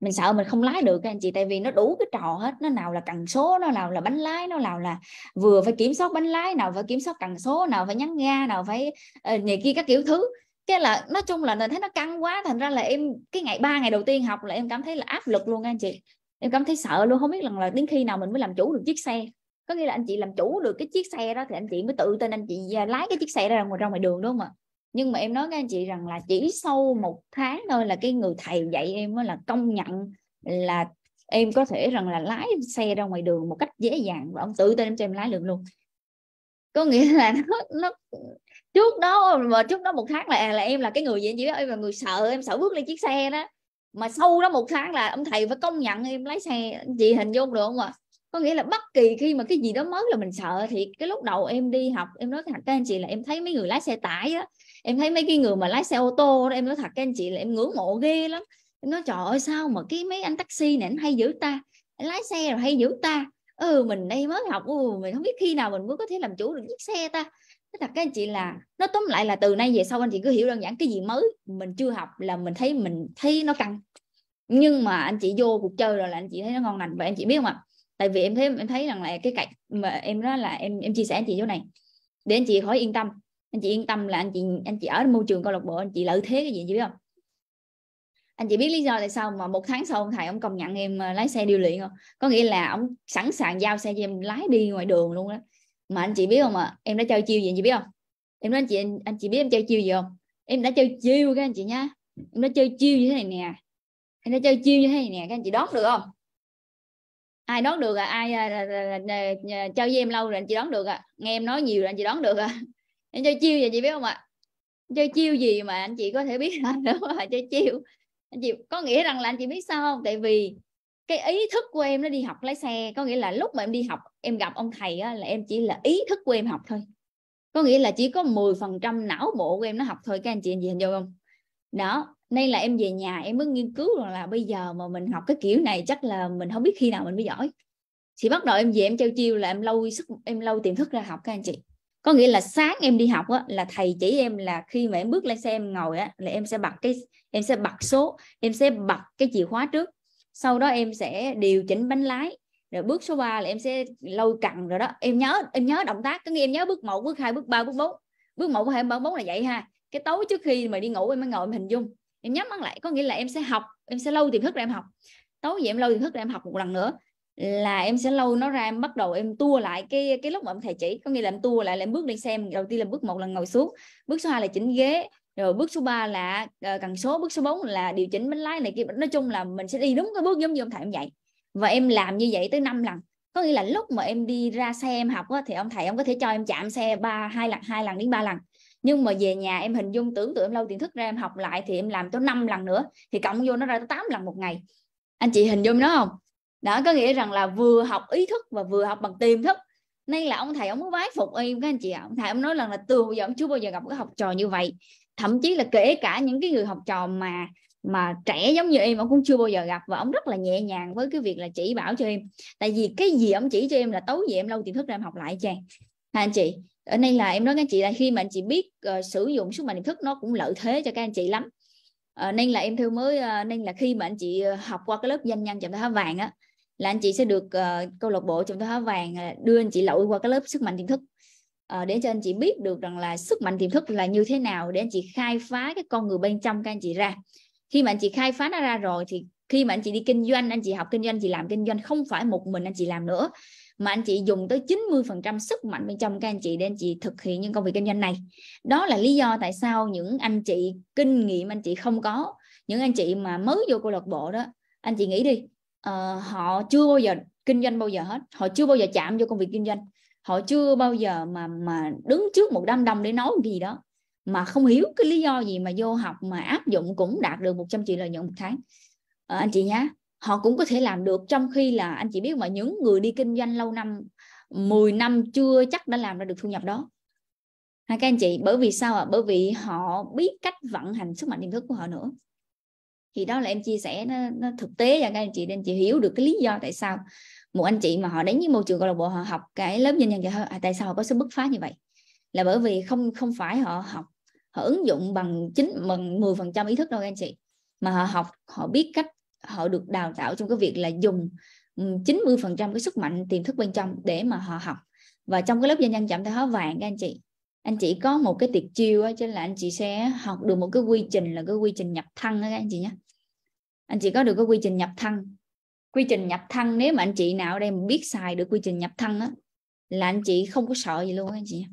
mình sợ mình không lái được các anh chị tại vì nó đủ cái trò hết nó nào là cần số nó nào là bánh lái nó nào là vừa phải kiểm soát bánh lái nào phải kiểm soát cần số nào phải nhắn ga nào phải uh, này kia các kiểu thứ cái là nói chung là mình thấy nó căng quá thành ra là em cái ngày ba ngày đầu tiên học là em cảm thấy là áp lực luôn anh chị em cảm thấy sợ luôn không biết rằng là đến khi nào mình mới làm chủ được chiếc xe có nghĩa là anh chị làm chủ được cái chiếc xe đó thì anh chị mới tự tin anh chị à, lái cái chiếc xe ra ngoài ra ngoài đường đúng không ạ nhưng mà em nói các anh chị rằng là chỉ sau một tháng thôi là cái người thầy dạy em là công nhận là em có thể rằng là lái xe ra ngoài đường một cách dễ dàng và ông tự tin em cho em lái được luôn có nghĩa là nó, nó trước đó mà trước đó một tháng là là em là cái người gì em chỉ biết em là người sợ em sợ bước lên chiếc xe đó mà sau đó một tháng là ông thầy phải công nhận em lái xe chị hình dung được không ạ có nghĩa là bất kỳ khi mà cái gì đó mới là mình sợ thì cái lúc đầu em đi học em nói các anh chị là em thấy mấy người lái xe tải á em thấy mấy cái người mà lái xe ô tô đó, em nói thật các anh chị là em ngưỡng mộ ghê lắm em nói trời ơi sao mà cái mấy anh taxi này anh hay giữ ta anh lái xe rồi hay giữ ta ừ mình đây mới học ừ, mình không biết khi nào mình mới có thể làm chủ được chiếc xe ta nói thật các anh chị là nó tóm lại là từ nay về sau anh chị cứ hiểu đơn giản cái gì mới mình chưa học là mình thấy mình thấy nó căng nhưng mà anh chị vô cuộc chơi rồi là anh chị thấy nó ngon lành và anh chị biết không ạ tại vì em thấy em thấy rằng là cái cạnh mà em nói là em em chia sẻ anh chị chỗ này để anh chị khỏi yên tâm anh chị yên tâm là anh chị anh chị ở môi trường câu lạc bộ anh chị lợi thế cái gì chị biết không anh chị biết lý do tại sao mà một tháng sau ông thầy ông công nhận em lái xe điều luyện không có nghĩa là ông sẵn sàng giao xe cho em lái đi ngoài đường luôn đó mà anh chị biết không mà em đã chơi chiêu gì anh chị biết không em nói anh chị anh chị biết em chơi chiêu gì không em đã chơi chiêu các anh chị nhá em đã chơi chiêu như thế này nè em đã chơi chiêu như thế này nè các anh chị đón được không ai đón được à ai à, à, à, à, chơi với em lâu rồi anh chị đón được à nghe em nói nhiều rồi anh chị đón được à em chơi chiêu gì chị biết không ạ chơi chiêu gì mà anh chị có thể biết là nếu mà chơi chiêu anh chị có nghĩa rằng là anh chị biết sao không tại vì cái ý thức của em nó đi học lái xe có nghĩa là lúc mà em đi học em gặp ông thầy á, là em chỉ là ý thức của em học thôi có nghĩa là chỉ có 10% não bộ của em nó học thôi các anh chị anh chị hình dung không đó nên là em về nhà em mới nghiên cứu rằng là bây giờ mà mình học cái kiểu này chắc là mình không biết khi nào mình mới giỏi thì bắt đầu em về em chơi chiêu là em lâu sức em lâu tiềm thức ra học các anh chị có nghĩa là sáng em đi học á, là thầy chỉ em là khi mà em bước lên xe em ngồi á, là em sẽ bật cái em sẽ bật số em sẽ bật cái chìa khóa trước sau đó em sẽ điều chỉnh bánh lái rồi bước số 3 là em sẽ lâu cặn rồi đó em nhớ em nhớ động tác có nghĩa em nhớ bước một bước hai bước ba bước bốn bước một bước hai bước bốn là vậy ha cái tối trước khi mà đi ngủ em mới ngồi em hình dung em nhắm mắt lại có nghĩa là em sẽ học em sẽ lâu tiềm thức ra em học tối về em lâu tiềm thức ra em học một lần nữa là em sẽ lâu nó ra em bắt đầu em tua lại cái cái lúc mà thầy chỉ có nghĩa là em tua lại là em bước lên xem đầu tiên là bước một là ngồi xuống bước số hai là chỉnh ghế rồi bước số 3 là uh, cần số bước số 4 là điều chỉnh bánh lái này kia nói chung là mình sẽ đi đúng cái bước giống như ông thầy em dạy và em làm như vậy tới 5 lần có nghĩa là lúc mà em đi ra xe em học á, thì ông thầy ông có thể cho em chạm xe ba hai lần hai lần đến ba lần nhưng mà về nhà em hình dung tưởng tượng em lâu tiền thức ra em học lại thì em làm tới 5 lần nữa thì cộng vô nó ra tới 8 lần một ngày anh chị hình dung nó không đó có nghĩa rằng là vừa học ý thức và vừa học bằng tiềm thức nên là ông thầy ông mới vái phục em các anh chị ạ ông thầy ông nói rằng là từ bao giờ ông chưa bao giờ gặp cái học trò như vậy thậm chí là kể cả những cái người học trò mà mà trẻ giống như em ông cũng chưa bao giờ gặp và ông rất là nhẹ nhàng với cái việc là chỉ bảo cho em tại vì cái gì ông chỉ cho em là tối về em lâu tiềm thức ra em học lại cho hai anh chị ở đây là em nói các anh chị là khi mà anh chị biết uh, sử dụng sức mạnh tiềm thức nó cũng lợi thế cho các anh chị lắm uh, nên là em theo mới uh, nên là khi mà anh chị học qua cái lớp doanh nhân chậm thái vàng á là anh chị sẽ được uh, câu lạc bộ trong tiêu hóa vàng đưa anh chị lội qua cái lớp sức mạnh tiềm thức uh, để cho anh chị biết được rằng là sức mạnh tiềm thức là như thế nào để anh chị khai phá cái con người bên trong các anh chị ra khi mà anh chị khai phá nó ra rồi thì khi mà anh chị đi kinh doanh anh chị học kinh doanh anh chị làm kinh doanh không phải một mình anh chị làm nữa mà anh chị dùng tới 90% sức mạnh bên trong các anh chị để anh chị thực hiện những công việc kinh doanh này. Đó là lý do tại sao những anh chị kinh nghiệm anh chị không có, những anh chị mà mới vô câu lạc bộ đó, anh chị nghĩ đi, Ờ, họ chưa bao giờ kinh doanh bao giờ hết họ chưa bao giờ chạm vô công việc kinh doanh họ chưa bao giờ mà mà đứng trước một đám đông để nói gì đó mà không hiểu cái lý do gì mà vô học mà áp dụng cũng đạt được 100 triệu lợi nhuận một tháng à, anh chị nhá họ cũng có thể làm được trong khi là anh chị biết mà những người đi kinh doanh lâu năm 10 năm chưa chắc đã làm ra được thu nhập đó hai các anh chị bởi vì sao ạ à? bởi vì họ biết cách vận hành sức mạnh tiềm thức của họ nữa thì đó là em chia sẻ nó, nó thực tế cho các anh chị nên chị hiểu được cái lý do tại sao một anh chị mà họ đến với môi trường câu lạc bộ họ học cái lớp doanh nhân vậy thôi à, tại sao họ có sự bứt phá như vậy là bởi vì không không phải họ học họ ứng dụng bằng chính bằng 10 phần trăm ý thức đâu các anh chị mà họ học họ biết cách họ được đào tạo trong cái việc là dùng 90 ừ, phần trăm cái sức mạnh tiềm thức bên trong để mà họ học và trong cái lớp doanh nhân chậm thái hóa vàng các anh chị anh chị có một cái tiệt chiêu á cho là anh chị sẽ học được một cái quy trình là cái quy trình nhập thân đó các anh chị nhé anh chị có được cái quy trình nhập thân quy trình nhập thân nếu mà anh chị nào ở đây mà biết xài được quy trình nhập thân á là anh chị không có sợ gì luôn các anh chị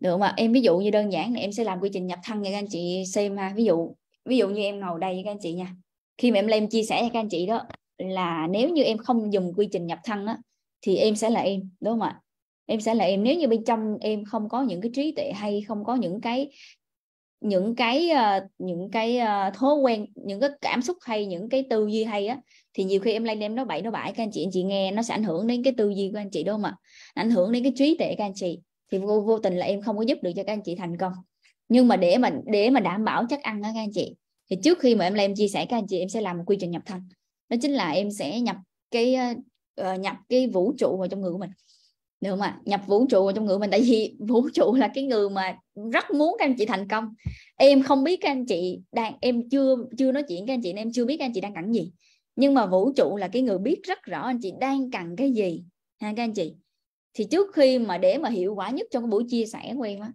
được mà em ví dụ như đơn giản là em sẽ làm quy trình nhập thân nha các anh chị xem ha ví dụ ví dụ như em ngồi đây với các anh chị nha khi mà em lên chia sẻ cho các anh chị đó là nếu như em không dùng quy trình nhập thân á thì em sẽ là em đúng không ạ em sẽ là em nếu như bên trong em không có những cái trí tuệ hay không có những cái những cái ờ, những cái ờ, thói quen những cái cảm xúc hay những cái tư duy hay á thì nhiều khi em lên em nó bậy nó bãi các anh chị anh chị nghe nó sẽ ảnh hưởng đến cái tư duy của anh chị đâu mà ảnh hưởng đến cái trí tuệ các anh chị thì vô, vô tình là em không có giúp được cho các anh chị thành công nhưng mà để mà để mà đảm bảo chắc ăn á các anh chị thì trước khi mà em lên em chia sẻ các anh chị em sẽ làm một quy trình nhập thân đó chính là em sẽ nhập cái uh, nhập cái vũ trụ vào trong người của mình được không ạ nhập vũ trụ vào trong người mình tại vì vũ trụ là cái người mà rất muốn các anh chị thành công em không biết các anh chị đang em chưa chưa nói chuyện các anh chị em chưa biết các anh chị đang cần gì nhưng mà vũ trụ là cái người biết rất rõ anh chị đang cần cái gì ha các anh chị thì trước khi mà để mà hiệu quả nhất trong cái buổi chia sẻ của em á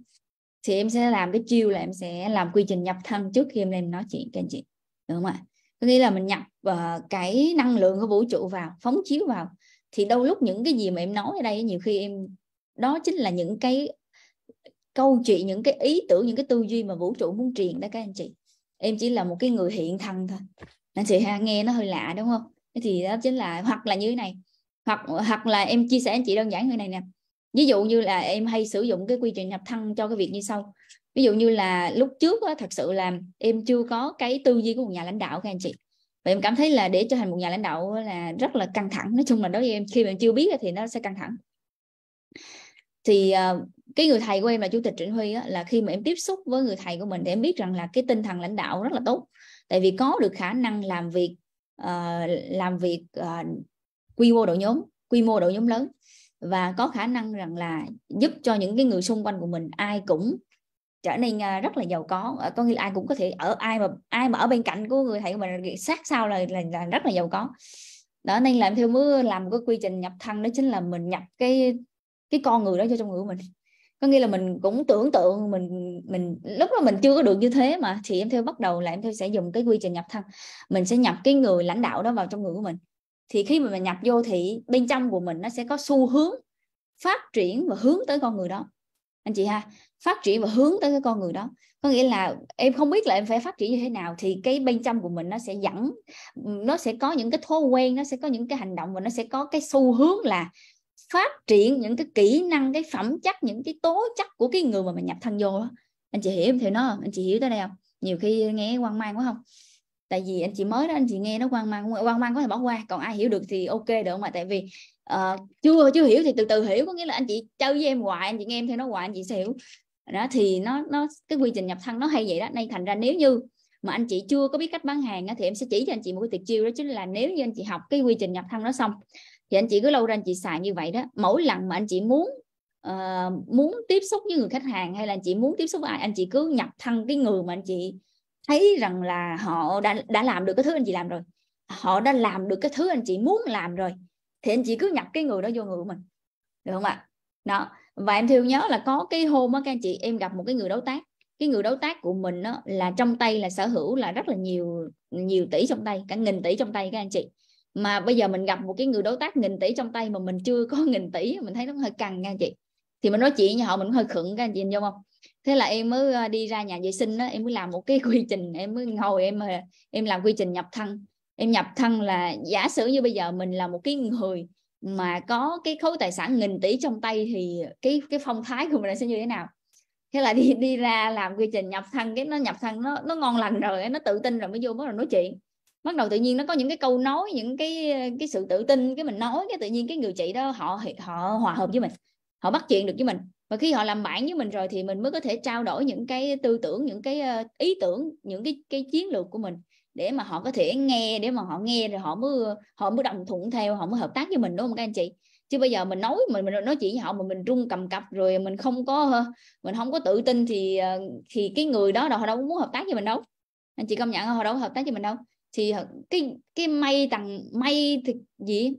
thì em sẽ làm cái chiêu là em sẽ làm quy trình nhập thân trước khi em lên nói chuyện các anh chị được không ạ có nghĩa là mình nhập uh, cái năng lượng của vũ trụ vào phóng chiếu vào thì đôi lúc những cái gì mà em nói ở đây nhiều khi em đó chính là những cái câu chuyện những cái ý tưởng những cái tư duy mà vũ trụ muốn truyền đó các anh chị em chỉ là một cái người hiện thân thôi anh chị ha nghe nó hơi lạ đúng không thì đó chính là hoặc là như thế này hoặc hoặc là em chia sẻ anh chị đơn giản như này nè ví dụ như là em hay sử dụng cái quy trình nhập thân cho cái việc như sau ví dụ như là lúc trước đó, thật sự là em chưa có cái tư duy của một nhà lãnh đạo các anh chị vậy em cảm thấy là để trở thành một nhà lãnh đạo là rất là căng thẳng nói chung là đối với em khi mà em chưa biết thì nó sẽ căng thẳng thì ờ, cái người thầy của em là chủ tịch Trịnh Huy á, là khi mà em tiếp xúc với người thầy của mình thì em biết rằng là cái tinh thần lãnh đạo rất là tốt tại vì có được khả năng làm việc uh, làm việc uh, quy mô đội nhóm quy mô đội nhóm lớn và có khả năng rằng là giúp cho những cái người xung quanh của mình ai cũng trở nên ờ, rất là giàu có ờ, có nghĩa là ai cũng có thể ở ai mà ai mà ở bên cạnh của người thầy của mình sát sao là, là là rất là giàu có đó nên làm theo mới làm một cái quy trình nhập thân đó chính là mình nhập cái cái con người đó cho trong người của mình có nghĩa là mình cũng tưởng tượng mình mình lúc đó mình chưa có được như thế mà thì em theo bắt đầu là em theo sẽ dùng cái quy trình nhập thân mình sẽ nhập cái người lãnh đạo đó vào trong người của mình thì khi mà mình nhập vô thì bên trong của mình nó sẽ có xu hướng phát triển và hướng tới con người đó anh chị ha phát triển và hướng tới cái con người đó có nghĩa là em không biết là em phải phát triển như thế nào thì cái bên trong của mình nó sẽ dẫn nó sẽ có những cái thói quen nó sẽ có những cái hành động và nó sẽ có cái xu hướng là phát triển những cái kỹ năng cái phẩm chất những cái tố chất của cái người mà mình nhập thân vô đó. anh chị hiểu thì nó anh chị hiểu tới đây không nhiều khi nghe quan mang quá không tại vì anh chị mới đó anh chị nghe nó quan mang quan mang có thể bỏ qua còn ai hiểu được thì ok được mà tại vì uh, chưa chưa hiểu thì từ từ hiểu có nghĩa là anh chị chơi với em hoài anh chị nghe em theo nó hoài anh chị sẽ hiểu đó thì nó nó cái quy trình nhập thân nó hay vậy đó nên thành ra nếu như mà anh chị chưa có biết cách bán hàng thì em sẽ chỉ cho anh chị một cái tuyệt chiêu đó chính là nếu như anh chị học cái quy trình nhập thân đó xong thì anh chị cứ lâu ra anh chị xài như vậy đó mỗi lần mà anh chị muốn uh, muốn tiếp xúc với người khách hàng hay là anh chị muốn tiếp xúc với ai anh chị cứ nhập thân cái người mà anh chị thấy rằng là họ đã đã làm được cái thứ anh chị làm rồi họ đã làm được cái thứ anh chị muốn làm rồi thì anh chị cứ nhập cái người đó vô người của mình được không ạ đó và em thiêu nhớ là có cái hôm đó các anh chị em gặp một cái người đối tác cái người đối tác của mình đó, là trong tay là sở hữu là rất là nhiều nhiều tỷ trong tay cả nghìn tỷ trong tay các anh chị mà bây giờ mình gặp một cái người đối tác nghìn tỷ trong tay mà mình chưa có nghìn tỷ mình thấy nó hơi cằn các anh chị thì mình nói chuyện với họ mình hơi khựng các anh chị nhìn không thế là em mới ờ, đi ra nhà vệ sinh đó, em mới làm một cái quy trình em mới ngồi em ờ, em làm quy trình nhập thân em nhập thân là giả sử như bây giờ mình là một cái người mà có cái khối tài sản nghìn tỷ trong tay thì cái cái phong thái của mình sẽ như thế nào thế là đi đi ra làm quy trình nhập thân cái nó nhập thân nó nó ngon lành rồi nó tự tin rồi mới vô bắt đầu nói chuyện bắt đầu tự nhiên nó có những cái câu nói những cái cái sự tự tin cái mình nói cái tự nhiên cái người chị đó họ họ hòa hợp với mình họ bắt chuyện được với mình và khi họ làm bạn với mình rồi thì mình mới có thể trao đổi những cái tư tưởng những cái ờ, ý tưởng những cái cái chiến lược của mình để mà họ có thể nghe để mà họ nghe rồi họ mới họ mới đồng thuận theo họ mới hợp tác với mình đúng không các anh chị chứ bây giờ mình nói mình mình nói chuyện với họ mà mình rung cầm cập rồi mình không có mình không có tự tin thì ờ, thì cái người đó đâu họ đâu muốn hợp tác với mình đâu anh chị công nhận họ đâu hợp tác với mình đâu thì ờ, cái cái may tầng may thì gì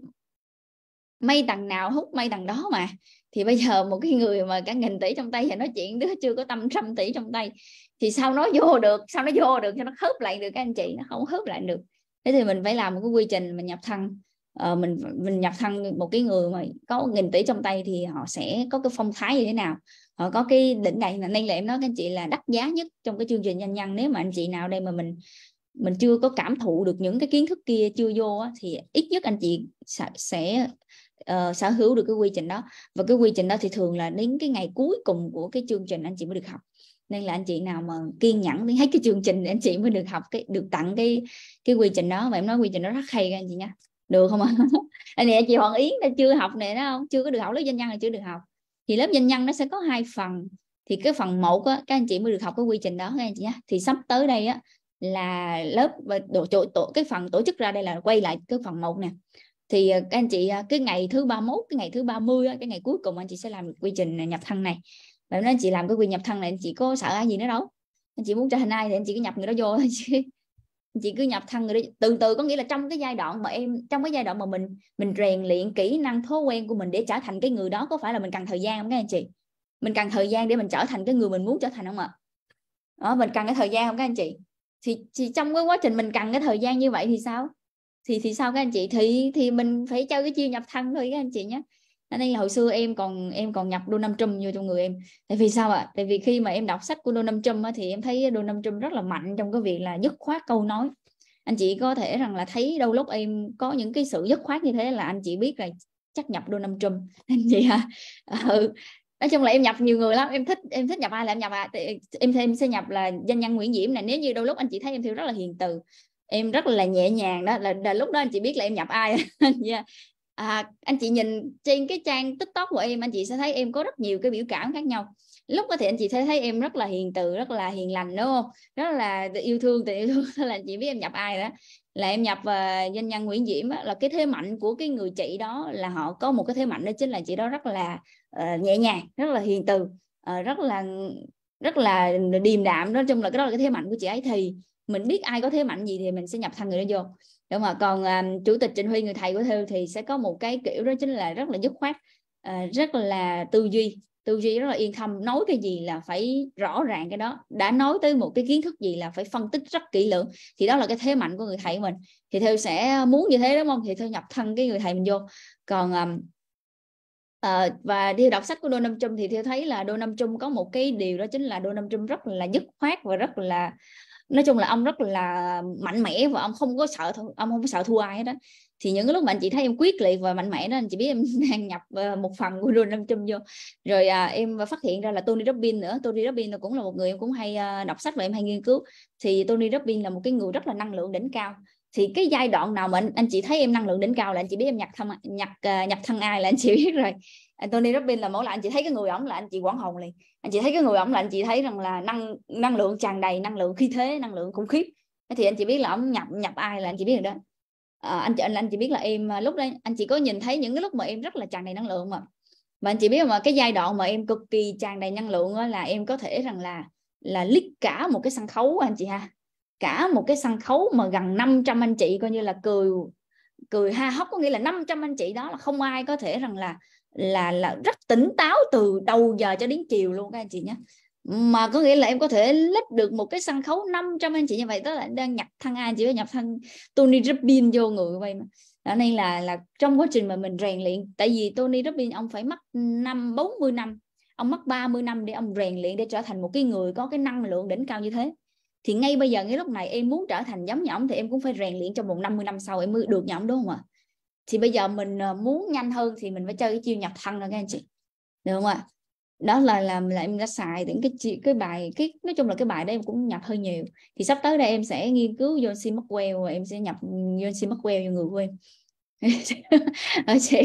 may tầng nào hút may tầng đó mà thì bây giờ một cái người mà cả nghìn tỷ trong tay thì nói chuyện đứa chưa có tâm trăm tỷ trong tay thì sao nó vô được sao nó vô được cho nó khớp lại được các anh chị nó không khớp lại được thế thì mình phải làm một cái quy trình mình nhập thân ờ, mình mình nhập thân một cái người mà có nghìn tỷ trong tay thì họ sẽ có cái phong thái như thế nào họ có cái đỉnh này nên là em nói các anh chị là đắt giá nhất trong cái chương trình nhanh nhân nếu mà anh chị nào đây mà mình mình chưa có cảm thụ được những cái kiến thức kia chưa vô á, thì ít nhất anh chị sẽ uh, sở hữu được cái quy trình đó và cái quy trình đó thì thường là đến cái ngày cuối cùng của cái chương trình anh chị mới được học nên là anh chị nào mà kiên nhẫn đến hết cái chương trình anh chị mới được học cái được tặng cái cái quy trình đó và em nói quy trình đó rất hay các anh chị nha được không ạ anh chị Hoàng Yến đã chưa học này đó không chưa có được học lớp doanh nhân là chưa được học thì lớp doanh nhân nó sẽ có hai phần thì cái phần một á, các anh chị mới được học cái quy trình đó các anh chị nhé thì sắp tới đây á là lớp và độ chỗ tổ cái phần tổ chức ra đây là quay lại cái phần một nè thì ờ, các anh chị ờ, cái ngày thứ 31 cái ngày thứ 30 cái ngày cuối cùng anh chị sẽ làm được quy trình ờ, nhập thân này và nên anh chị làm cái quyền nhập thân này anh chị có sợ ai gì nữa đâu anh chị muốn trở thành ai thì anh chị cứ nhập người đó vô thôi chị anh chị cứ nhập thân người đó từ từ có nghĩa là trong cái giai đoạn mà em trong cái giai đoạn mà mình mình rèn luyện kỹ năng thói quen của mình để trở thành cái người đó có phải là mình cần thời gian không các anh chị mình cần thời gian để mình trở thành cái người mình muốn trở thành không ạ đó mình cần cái thời gian không các anh chị thì, thì trong cái quá trình mình cần cái thời gian như vậy thì sao thì thì sao các anh chị thì thì mình phải cho cái chiêu nhập thân thôi các anh chị nhé nên hồi xưa em còn em còn nhập đô năm trăm vô trong người em tại vì sao ạ à? tại vì khi mà em đọc sách của đô năm trăm thì em thấy đô năm trăm rất là mạnh trong cái việc là dứt khoát câu nói anh chị có thể rằng là thấy đâu lúc em có những cái sự dứt khoát như thế là anh chị biết là chắc nhập đô năm trăm anh chị ha ừ. nói chung là em nhập nhiều người lắm em thích em thích nhập ai là em nhập à em em sẽ nhập là danh nhân Nguyễn Diễm này nếu như đôi lúc anh chị thấy em theo rất là hiền từ em rất là nhẹ nhàng đó là, là lúc đó anh chị biết là em nhập ai yeah. à, anh chị nhìn trên cái trang tiktok của em anh chị sẽ thấy em có rất nhiều cái biểu cảm khác nhau lúc đó thì anh chị thấy thấy em rất là hiền từ rất là hiền lành đúng không rất là yêu thương tình yêu thương là anh chị biết em nhập ai đó là em nhập uh, ờ, doanh nhân Nguyễn Diễm đó là cái thế mạnh của cái người chị đó là họ có một cái thế mạnh đó chính là chị đó rất là uh, nhẹ nhàng rất là hiền từ uh, rất là rất là điềm đạm nói chung là cái đó là cái thế mạnh của chị ấy thì mình biết ai có thế mạnh gì thì mình sẽ nhập thằng người đó vô đúng không còn um, chủ tịch trịnh huy người thầy của thư thì sẽ có một cái kiểu đó chính là rất là dứt khoát uh, rất là tư duy tư duy rất là yên tâm nói cái gì là phải rõ ràng cái đó đã nói tới một cái kiến thức gì là phải phân tích rất kỹ lưỡng thì đó là cái thế mạnh của người thầy của mình thì thư sẽ muốn như thế đúng không thì thư nhập thân cái người thầy mình vô còn um, Uh, và đi đọc sách của Nam Trung thì tôi thấy là Nam Trung có một cái điều đó chính là Nam Trung rất là dứt khoát và rất là nói chung là ông rất là mạnh mẽ và ông không có sợ ông không có sợ thua ai hết đó thì những cái lúc mà anh chị thấy em quyết liệt và mạnh mẽ đó anh chị biết em đang nhập ờ, một phần của Ron 500 vô rồi à, em phát hiện ra là Tony Robbins nữa Tony Robbins cũng là một người em cũng hay ờ, đọc sách và em hay nghiên cứu thì Tony Robbins là một cái người rất là năng lượng đỉnh cao thì cái giai đoạn nào mà anh, anh chị thấy em năng lượng đỉnh cao là anh chị biết em nhập thăm nhập ờ, nhập thân ai là anh chị biết rồi Anthony Robbins là mỗi là anh chị thấy cái người ổng là anh chị quảng hồn liền anh chị thấy cái người ổng là anh chị thấy rằng là năng năng lượng tràn đầy năng lượng khí thế năng lượng khủng khiếp thì anh chị biết là ổng nhập nhập ai là anh chị biết rồi đó à, anh chị anh, anh chị biết là em à, lúc đấy anh chị có nhìn thấy những cái lúc mà em rất là tràn đầy năng lượng mà mà anh chị biết mà cái giai đoạn mà em cực kỳ tràn đầy năng lượng là em có thể rằng là là lít cả một cái sân khấu anh chị ha cả một cái sân khấu mà gần 500 anh chị coi như là cười cười ha hốc có nghĩa là 500 anh chị đó là không ai có thể rằng là là là rất tỉnh táo từ đầu giờ cho đến chiều luôn các anh chị nhé mà có nghĩa là em có thể lít được một cái sân khấu 500 anh chị như vậy tức là đang nhặt thằng ai chỉ nhập thằng Tony Robbins vô người vậy mà đó nên là là trong quá trình mà mình rèn luyện tại vì Tony Robbins ông phải mất năm 40 năm ông mất 30 năm để ông rèn luyện để trở thành một cái người có cái năng lượng đỉnh cao như thế thì ngay bây giờ ngay lúc này em muốn trở thành giống như ông thì em cũng phải rèn luyện trong vòng 50 năm sau em mới được như ông đúng không ạ thì bây giờ mình ờ, muốn nhanh hơn thì mình phải chơi cái chiêu nhập thân rồi các anh chị được không ạ đó là làm là em đã xài những cái chi, cái bài cái nói chung là cái bài đấy em cũng nhập hơi nhiều thì sắp tới đây em sẽ nghiên cứu John C. Maxwell và em sẽ nhập John C. Maxwell cho người của em Ờ, chị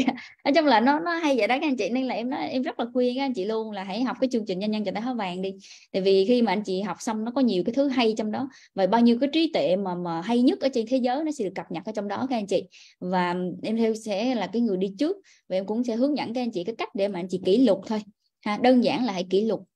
nói chung là nó nó hay vậy đó các anh chị nên là em nói em rất là khuyên các anh chị luôn là hãy học cái chương trình nhân nhân cho tới hết vàng đi tại vì khi mà anh chị học xong nó có nhiều cái thứ hay trong đó và bao nhiêu cái trí tuệ mà mà hay nhất ở trên thế giới nó sẽ được cập nhật ở trong đó các anh chị và em theo sẽ là cái người đi trước và em cũng sẽ hướng dẫn các anh chị cái cách để mà anh chị kỷ lục thôi ha, đơn giản là hãy kỷ lục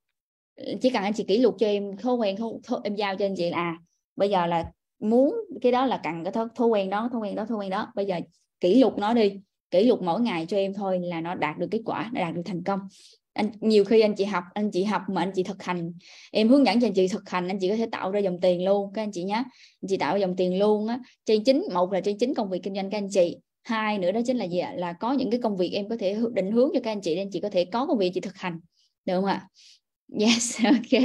chỉ cần anh chị kỷ lục cho em thói quen thói, thói, em giao cho anh chị là à bây giờ là muốn cái đó là cần cái thói, thói quen đó thói quen đó thói quen đó bây giờ kỷ lục nó đi kỷ lục mỗi ngày cho em thôi là nó đạt được kết quả đạt được thành công anh nhiều khi anh chị học anh chị học mà anh chị thực hành em hướng dẫn cho anh chị thực hành anh chị có thể tạo ra dòng tiền luôn các anh chị nhé anh chị tạo dòng tiền luôn á trên chính một là trên chính công việc kinh doanh các anh chị hai nữa đó chính là gì ạ là có những cái công việc em có thể định hướng cho các anh chị nên chị có thể có công việc chị thực hành được không ạ yes ok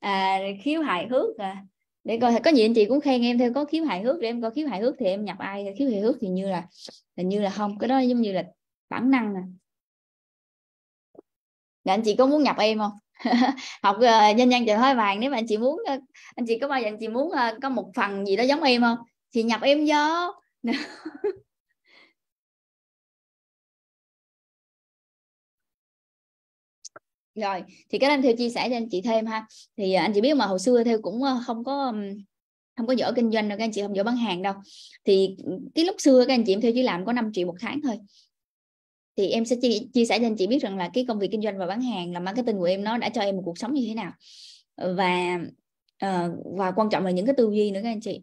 à, khiếu hài hước à để coi có gì anh chị cũng khen em theo có khiếu hài hước để em coi khiếu hài hước thì em nhập ai khiếu hài hước thì như là hình như là không cái đó giống như là bản năng nè để anh chị có muốn nhập em không học uh, ờ, nhân nhân trời hơi vàng nếu mà anh chị muốn uh, anh chị có bao giờ anh chị muốn uh, có một phần gì đó giống em không thì nhập em vô rồi thì cái anh theo chia sẻ cho anh chị thêm ha thì à, anh chị biết mà hồi xưa theo cũng ờ, không có không có giỏi kinh doanh đâu các anh chị không giỏi bán hàng đâu thì cái lúc xưa các anh chị em theo chỉ làm có 5 triệu một tháng thôi thì em sẽ chia, chia sẻ cho anh chị biết rằng là cái công việc kinh doanh và bán hàng là marketing của em nó đã cho em một cuộc sống như thế nào và ờ, và quan trọng là những cái tư duy nữa các anh chị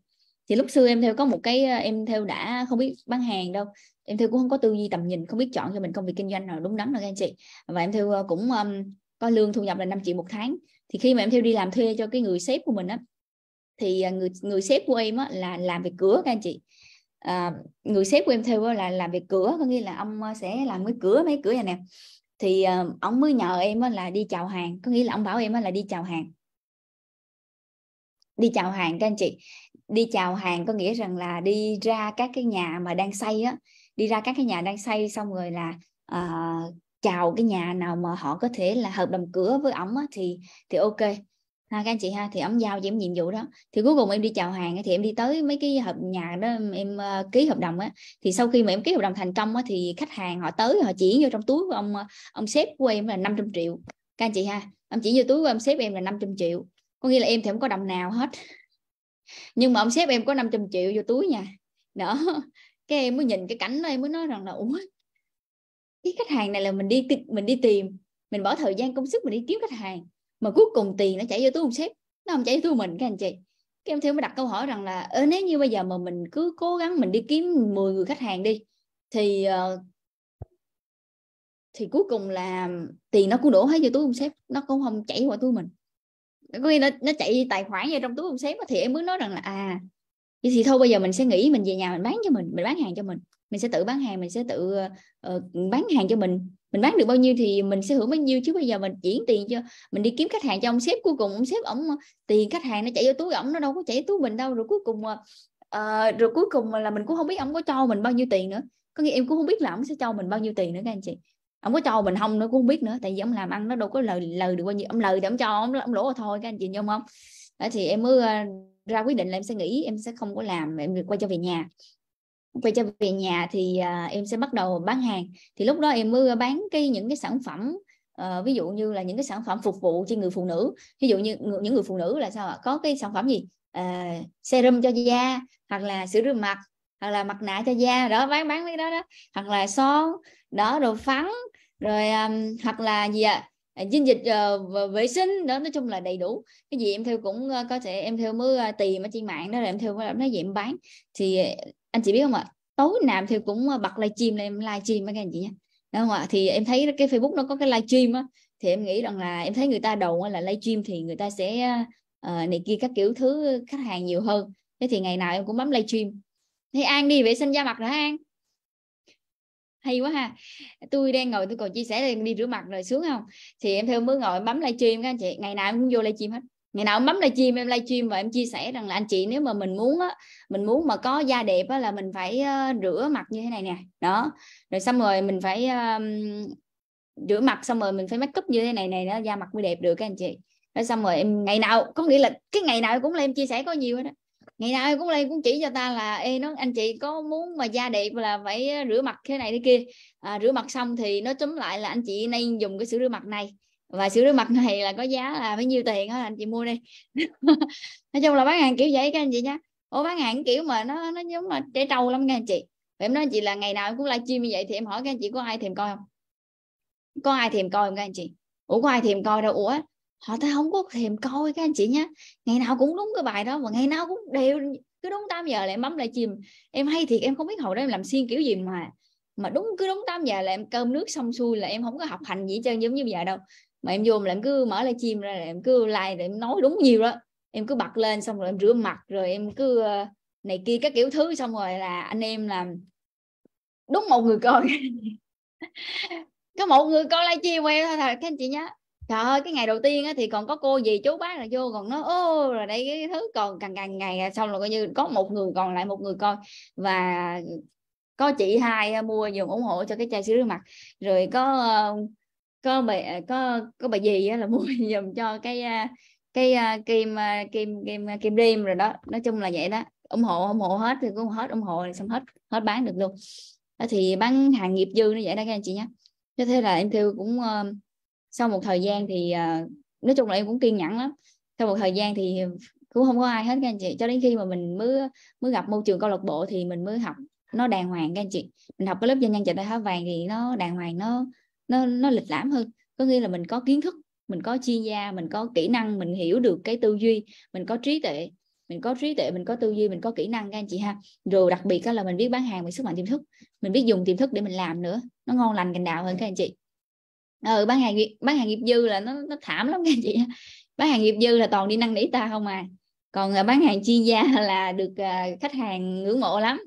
thì lúc xưa em theo có một cái ờ, em theo đã không biết bán hàng đâu em theo cũng không có tư duy tầm nhìn không biết chọn cho mình công việc kinh doanh nào đúng đắn rồi các anh chị và em theo cũng có lương thu nhập là 5 triệu một tháng thì khi mà em theo đi làm thuê cho cái người sếp của mình á thì à, người người sếp của em á là làm việc cửa các anh chị à, người sếp của em theo là làm việc cửa có nghĩa là ông à, sẽ làm cái cửa mấy cửa này nè thì uh, ông mới nhờ em là đi chào hàng có nghĩa là ông bảo em là đi chào hàng đi chào hàng các anh chị đi chào hàng có nghĩa rằng là đi ra các cái nhà mà đang xây á đi ra các cái nhà đang xây xong rồi là uh, chào cái nhà nào mà họ có thể là hợp đồng cửa với ổng thì thì ok ha các anh chị ha thì ổng giao cho em nhiệm vụ đó thì cuối cùng em đi chào hàng thì em đi tới mấy cái hợp nhà đó em uh, ký hợp đồng á thì sau khi mà em ký hợp đồng thành công á thì khách hàng họ tới họ chỉ vô trong túi của ông ờ, ông sếp của em là 500 triệu các anh chị ha ông chỉ vô túi của ông sếp em là 500 triệu có nghĩa là em thì không có đồng nào hết nhưng mà ông sếp em có 500 triệu vô túi nha đó cái em mới nhìn cái cảnh đó em mới nói rằng là ủa cái khách hàng này là mình đi mình đi tìm mình bỏ thời gian công sức mình đi kiếm khách hàng mà cuối cùng tiền nó chảy vô túi ông sếp nó không chảy vô túi mình các anh chị các em theo mới đặt câu hỏi rằng là ờ, nếu như bây giờ mà mình cứ cố gắng mình đi kiếm 10 người khách hàng đi thì ờ, thì cuối cùng là tiền nó cũng đổ hết vô túi ông sếp nó cũng không chảy qua túi mình có nghĩa là nó chạy tài khoản vào trong túi ông sếp thì em mới nói rằng là à vậy thì thôi bây giờ mình sẽ nghĩ mình về nhà mình bán cho mình mình bán hàng cho mình mình sẽ tự bán hàng mình sẽ tự uh, bán hàng cho mình mình bán được bao nhiêu thì mình sẽ hưởng bao nhiêu chứ bây giờ mình chuyển tiền cho mình đi kiếm khách hàng cho ông sếp cuối cùng ông sếp ổng tiền khách hàng nó chạy vô túi ổng nó đâu có chạy túi mình đâu rồi cuối cùng uh, rồi cuối cùng là mình cũng không biết ổng có cho mình bao nhiêu tiền nữa có nghĩa em cũng không biết là ổng sẽ cho mình bao nhiêu tiền nữa các anh chị ổng có cho mình không nó cũng không biết nữa tại vì ổng làm ăn nó đâu có lời lời được bao nhiêu ổng lời thì ổng cho ổng, ổng lỗ thôi các anh chị nhung không đó thì em mới ra quyết định là em sẽ nghĩ em sẽ không có làm em quay trở về nhà quay trở về nhà thì à, em sẽ bắt đầu bán hàng thì lúc đó em mới bán cái những cái sản phẩm à, ví dụ như là những cái sản phẩm phục vụ cho người phụ nữ ví dụ như những người phụ nữ là sao ạ có cái sản phẩm gì à, serum cho da hoặc là sữa rửa mặt hoặc là mặt nạ cho da đó bán bán cái đó đó hoặc là son đó rồi phấn rồi um, hoặc là gì ạ à? dinh dịch uh, vệ sinh đó nói chung là đầy đủ cái gì em theo cũng uh, có thể em theo mới uh, tìm ở trên mạng đó là em theo mới nói gì em bán thì anh chị biết không ạ tối nào thì cũng ờ, bật live stream em live stream các anh chị nhé đúng không ạ thì em thấy cái facebook nó có cái live stream á thì em nghĩ rằng là em thấy người ta đầu là live stream thì người ta sẽ uh, này kia các kiểu thứ khách hàng nhiều hơn thế thì ngày nào em cũng bấm live stream thế an đi vệ sinh da mặt rồi an hay quá ha tôi đang ngồi tôi còn chia sẻ là đi rửa mặt rồi xuống không thì em theo mới ngồi bấm livestream các anh chị ngày nào em cũng vô livestream hết ngày nào em bấm livestream em livestream và em chia sẻ rằng là anh chị nếu mà mình muốn á mình muốn mà có da đẹp á là mình phải uh, rửa mặt như thế này nè đó rồi xong rồi mình phải um, rửa mặt xong rồi mình phải make up như thế này này đó da mặt mới đẹp được các anh chị rồi xong rồi em ngày nào có nghĩa là cái ngày nào cũng là em chia sẻ có nhiều hết đó ngày nào em cũng lên cũng chỉ cho ta là ê nó anh chị có muốn mà da đẹp là phải rửa mặt thế này thế kia à, rửa mặt xong thì nó chống lại là anh chị nên dùng cái sữa rửa mặt này và sữa rửa mặt này là có giá là bấy nhiêu tiền đó anh chị mua đi nói chung là bán hàng kiểu vậy các anh chị nhá ô bán hàng kiểu mà nó nó giống là trẻ trâu lắm các anh chị em nói anh chị là ngày nào cũng cũng livestream như vậy thì em hỏi các anh chị có ai thèm coi không có ai thèm coi không các anh chị ủa có ai thèm coi đâu ủa họ ta không có thèm coi các anh chị nhá ngày nào cũng đúng cái bài đó mà ngày nào cũng đều cứ đúng 8 giờ là em bấm lại chìm em hay thiệt em không biết hồi đó em làm xiên kiểu gì mà mà đúng cứ đúng 8 giờ là em cơm nước xong xuôi là em không có học hành gì hết trơn giống như bây giờ đâu mà em vô mà em cứ mở lại livestream ra em cứ like để em nói đúng nhiều đó em cứ bật lên xong rồi em rửa mặt rồi em cứ ờ, này kia các kiểu thứ xong rồi là anh em làm đúng một người coi có một người coi livestream của em thôi thật các anh chị nhá trời ơi cái ngày đầu tiên á, thì còn có cô gì chú bác là vô còn nó ô rồi đây cái thứ còn càng càng ngày xong rồi coi như có một người còn lại một người coi và có chị hai mua dùng ủng hộ cho cái chai sữa rửa mặt rồi có uh, có bà có có bà gì là mua dùm cho cái à, cái à, à, kim kim kim kim rim rồi đó nói chung là vậy đó ủng hộ ủng hộ hết thì cũng hết ủng hộ xong hết hết bán được luôn đó thì bán hàng nghiệp dư nó vậy đó các anh chị nhé cho thế là em thiêu cũng uh, sau một thời gian thì uh, nói chung là em cũng kiên nhẫn lắm sau một thời gian thì cũng không có ai hết các anh chị cho đến khi mà mình mới mới gặp môi trường câu lạc bộ thì mình mới học nó đàng hoàng các anh chị mình học cái lớp doanh nhân chạy tay hóa vàng thì nó đàng hoàng nó nó nó lịch lãm hơn có nghĩa là mình có kiến thức mình có chuyên gia mình có kỹ năng mình hiểu được cái tư duy mình có trí tuệ mình có trí tuệ mình có tư duy mình có kỹ năng các anh chị ha rồi đặc biệt là mình biết bán hàng mình sức mạnh tiềm thức mình biết dùng tiềm thức để mình làm nữa nó ngon lành cành đạo hơn các anh chị ừ, bán hàng bán hàng nghiệp dư là nó nó thảm lắm các anh chị bán hàng nghiệp dư là toàn đi năng nỉ ta không à còn à, bán hàng chuyên gia là được à, khách hàng ngưỡng mộ lắm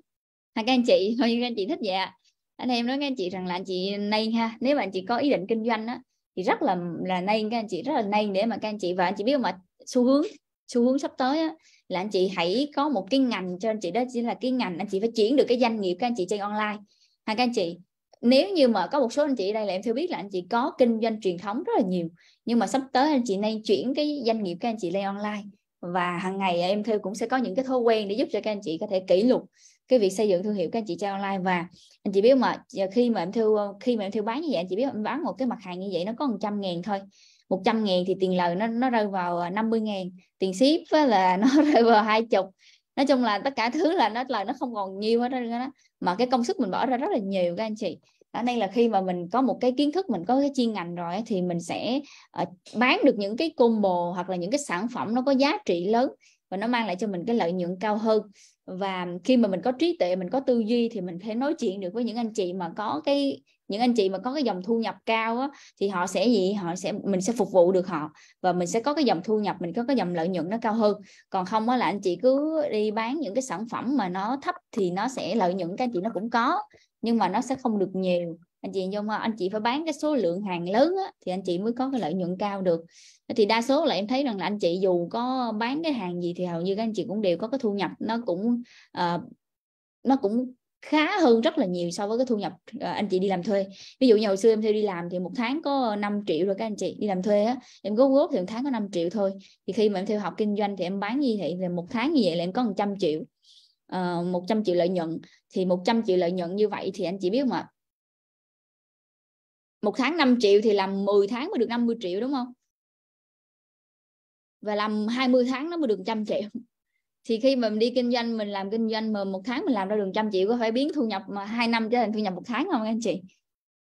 ha các anh chị thôi các anh chị thích vậy ạ anh em nói nghe chị rằng là anh chị nay ha nếu mà anh chị có ý định kinh doanh á thì rất là là nay các anh chị rất là nay để mà các anh chị và anh chị biết mà xu hướng xu hướng sắp tới á, là anh chị hãy có một cái ngành cho anh chị đó chính là cái ngành anh chị phải chuyển được cái doanh nghiệp các anh chị trên online ha các anh chị nếu như mà có một số anh chị đây là em theo biết là anh chị có kinh doanh truyền thống rất là nhiều nhưng mà sắp tới anh chị nên chuyển cái doanh nghiệp các anh chị lên online và hàng ngày em theo cũng sẽ có những cái thói quen để giúp cho các anh chị có thể kỷ lục cái việc xây dựng thương hiệu các anh chị chơi online và anh chị biết mà khi mà em thu khi mà em thu bán như vậy anh chị biết em bán một cái mặt hàng như vậy nó có 100 ngàn thôi 100 ngàn thì tiền lời nó nó rơi vào 50 à, ngàn tiền ship là nó rơi vào hai chục nói chung là tất cả thứ là nó lời nó không còn nhiều hết đó mà cái công sức mình bỏ ra rất là nhiều các anh chị đó nên là khi mà mình có một cái kiến thức mình có cái chuyên ngành rồi thì mình sẽ ờ, bán được những cái combo hoặc là những cái sản phẩm nó có giá trị lớn và nó mang lại cho mình cái lợi nhuận cao hơn và khi mà mình có trí tuệ mình có tư duy thì mình thể nói chuyện được với những anh chị mà có cái những anh chị mà có cái dòng thu nhập cao á, thì họ sẽ gì họ sẽ mình sẽ phục vụ được họ và mình sẽ có cái dòng thu nhập mình có cái dòng lợi nhuận nó cao hơn còn không á, là anh chị cứ đi bán những cái sản phẩm mà nó thấp thì nó sẽ lợi nhuận các anh chị nó cũng có nhưng mà nó sẽ không được nhiều anh chị dung anh chị phải bán cái số lượng hàng lớn á, thì anh chị mới có cái lợi nhuận cao được thì đa số là em thấy rằng là anh chị dù có bán cái hàng gì thì hầu như các anh chị cũng đều có cái thu nhập nó cũng uh, nó cũng khá hơn rất là nhiều so với cái thu nhập ờ, anh chị đi làm thuê ví dụ như hồi xưa em thuê đi làm thì một tháng có 5 triệu rồi các anh chị đi làm thuê á em góp góp thì một tháng có 5 triệu thôi thì khi mà em theo học kinh doanh thì em bán như vậy thì một tháng như vậy là em có 100 triệu uh, ờ, 100 triệu lợi nhuận thì 100 triệu lợi nhuận như vậy thì anh chị biết mà một tháng 5 triệu thì làm 10 tháng mới được 50 triệu đúng không và làm 20 tháng nó mới được trăm triệu thì khi mà mình đi kinh doanh mình làm kinh doanh mà một tháng mình làm ra được trăm triệu có phải biến thu nhập mà hai năm trở thành thu nhập một tháng không anh chị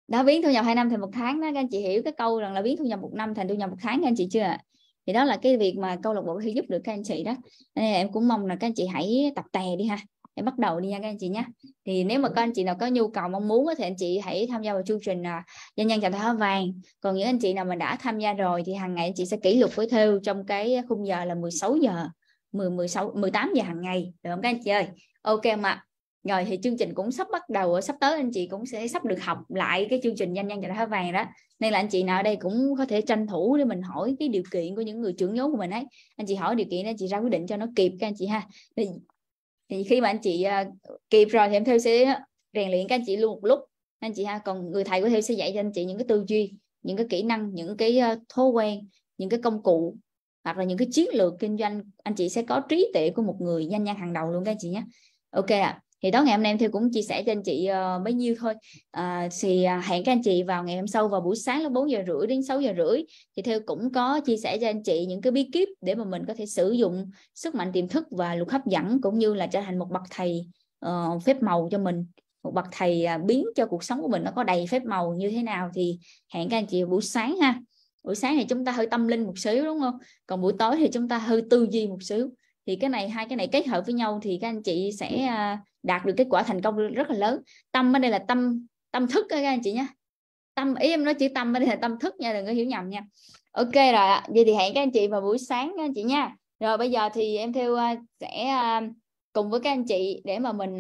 đó biến thu nhập hai năm thành một tháng đó các anh chị hiểu cái câu rằng là biến thu nhập một năm thành thu nhập một tháng các anh chị chưa ạ thì đó là cái việc mà câu lạc bộ có thể giúp được các anh chị đó nên em cũng mong là các anh chị hãy tập tè đi ha để bắt đầu đi nha các anh chị nhé thì nếu mà các anh chị nào có nhu cầu mong muốn thì anh chị hãy tham gia vào chương trình doanh à, nhân chào tháo vàng còn những anh chị nào mà đã tham gia rồi thì hàng ngày anh chị sẽ kỷ lục với theo trong cái khung giờ là 16 giờ 10 16 18 giờ hàng ngày được không các anh chị ơi ok mà rồi thì chương trình cũng sắp bắt đầu sắp tới anh chị cũng sẽ sắp được học lại cái chương trình doanh nhân chào tháo vàng đó nên là anh chị nào ở đây cũng có thể tranh thủ để mình hỏi cái điều kiện của những người trưởng nhóm của mình ấy anh chị hỏi điều kiện để chị ra quyết định cho nó kịp các anh chị ha thì khi mà anh chị à, kịp rồi thì em theo sẽ rèn luyện các anh chị luôn một lúc anh chị ha còn người thầy của theo sẽ dạy cho anh chị những cái tư duy những cái kỹ năng những cái à, thói quen những cái công cụ hoặc là những cái chiến lược kinh doanh anh chị sẽ có trí tuệ của một người doanh nhân hàng đầu luôn các anh chị nhé ok ạ à thì tối ngày hôm nay em theo cũng chia sẻ cho anh chị ờ, bấy nhiêu thôi ờ, à, thì hẹn các anh chị vào ngày hôm sau vào buổi sáng lúc 4 giờ rưỡi đến 6 giờ rưỡi thì theo cũng có chia sẻ cho anh chị những cái bí kíp để mà mình có thể sử dụng sức mạnh tiềm thức và luật hấp dẫn cũng như là trở thành một bậc thầy uh, phép màu cho mình một bậc thầy à, biến cho cuộc sống của mình nó có đầy phép màu như thế nào thì hẹn các anh chị buổi sáng ha buổi sáng thì chúng ta hơi tâm linh một xíu đúng không còn buổi tối thì chúng ta hơi tư duy một xíu thì cái này hai cái này kết hợp với nhau thì các anh chị sẽ à, đạt được kết quả thành công rất là lớn tâm ở đây là tâm tâm thức các anh chị nhé tâm ý em nói chữ tâm ở đây là tâm thức nha đừng có hiểu nhầm nha ok rồi vậy thì hẹn các anh chị vào buổi sáng các anh chị nha rồi bây giờ thì em theo à, sẽ à, cùng với các anh chị để mà mình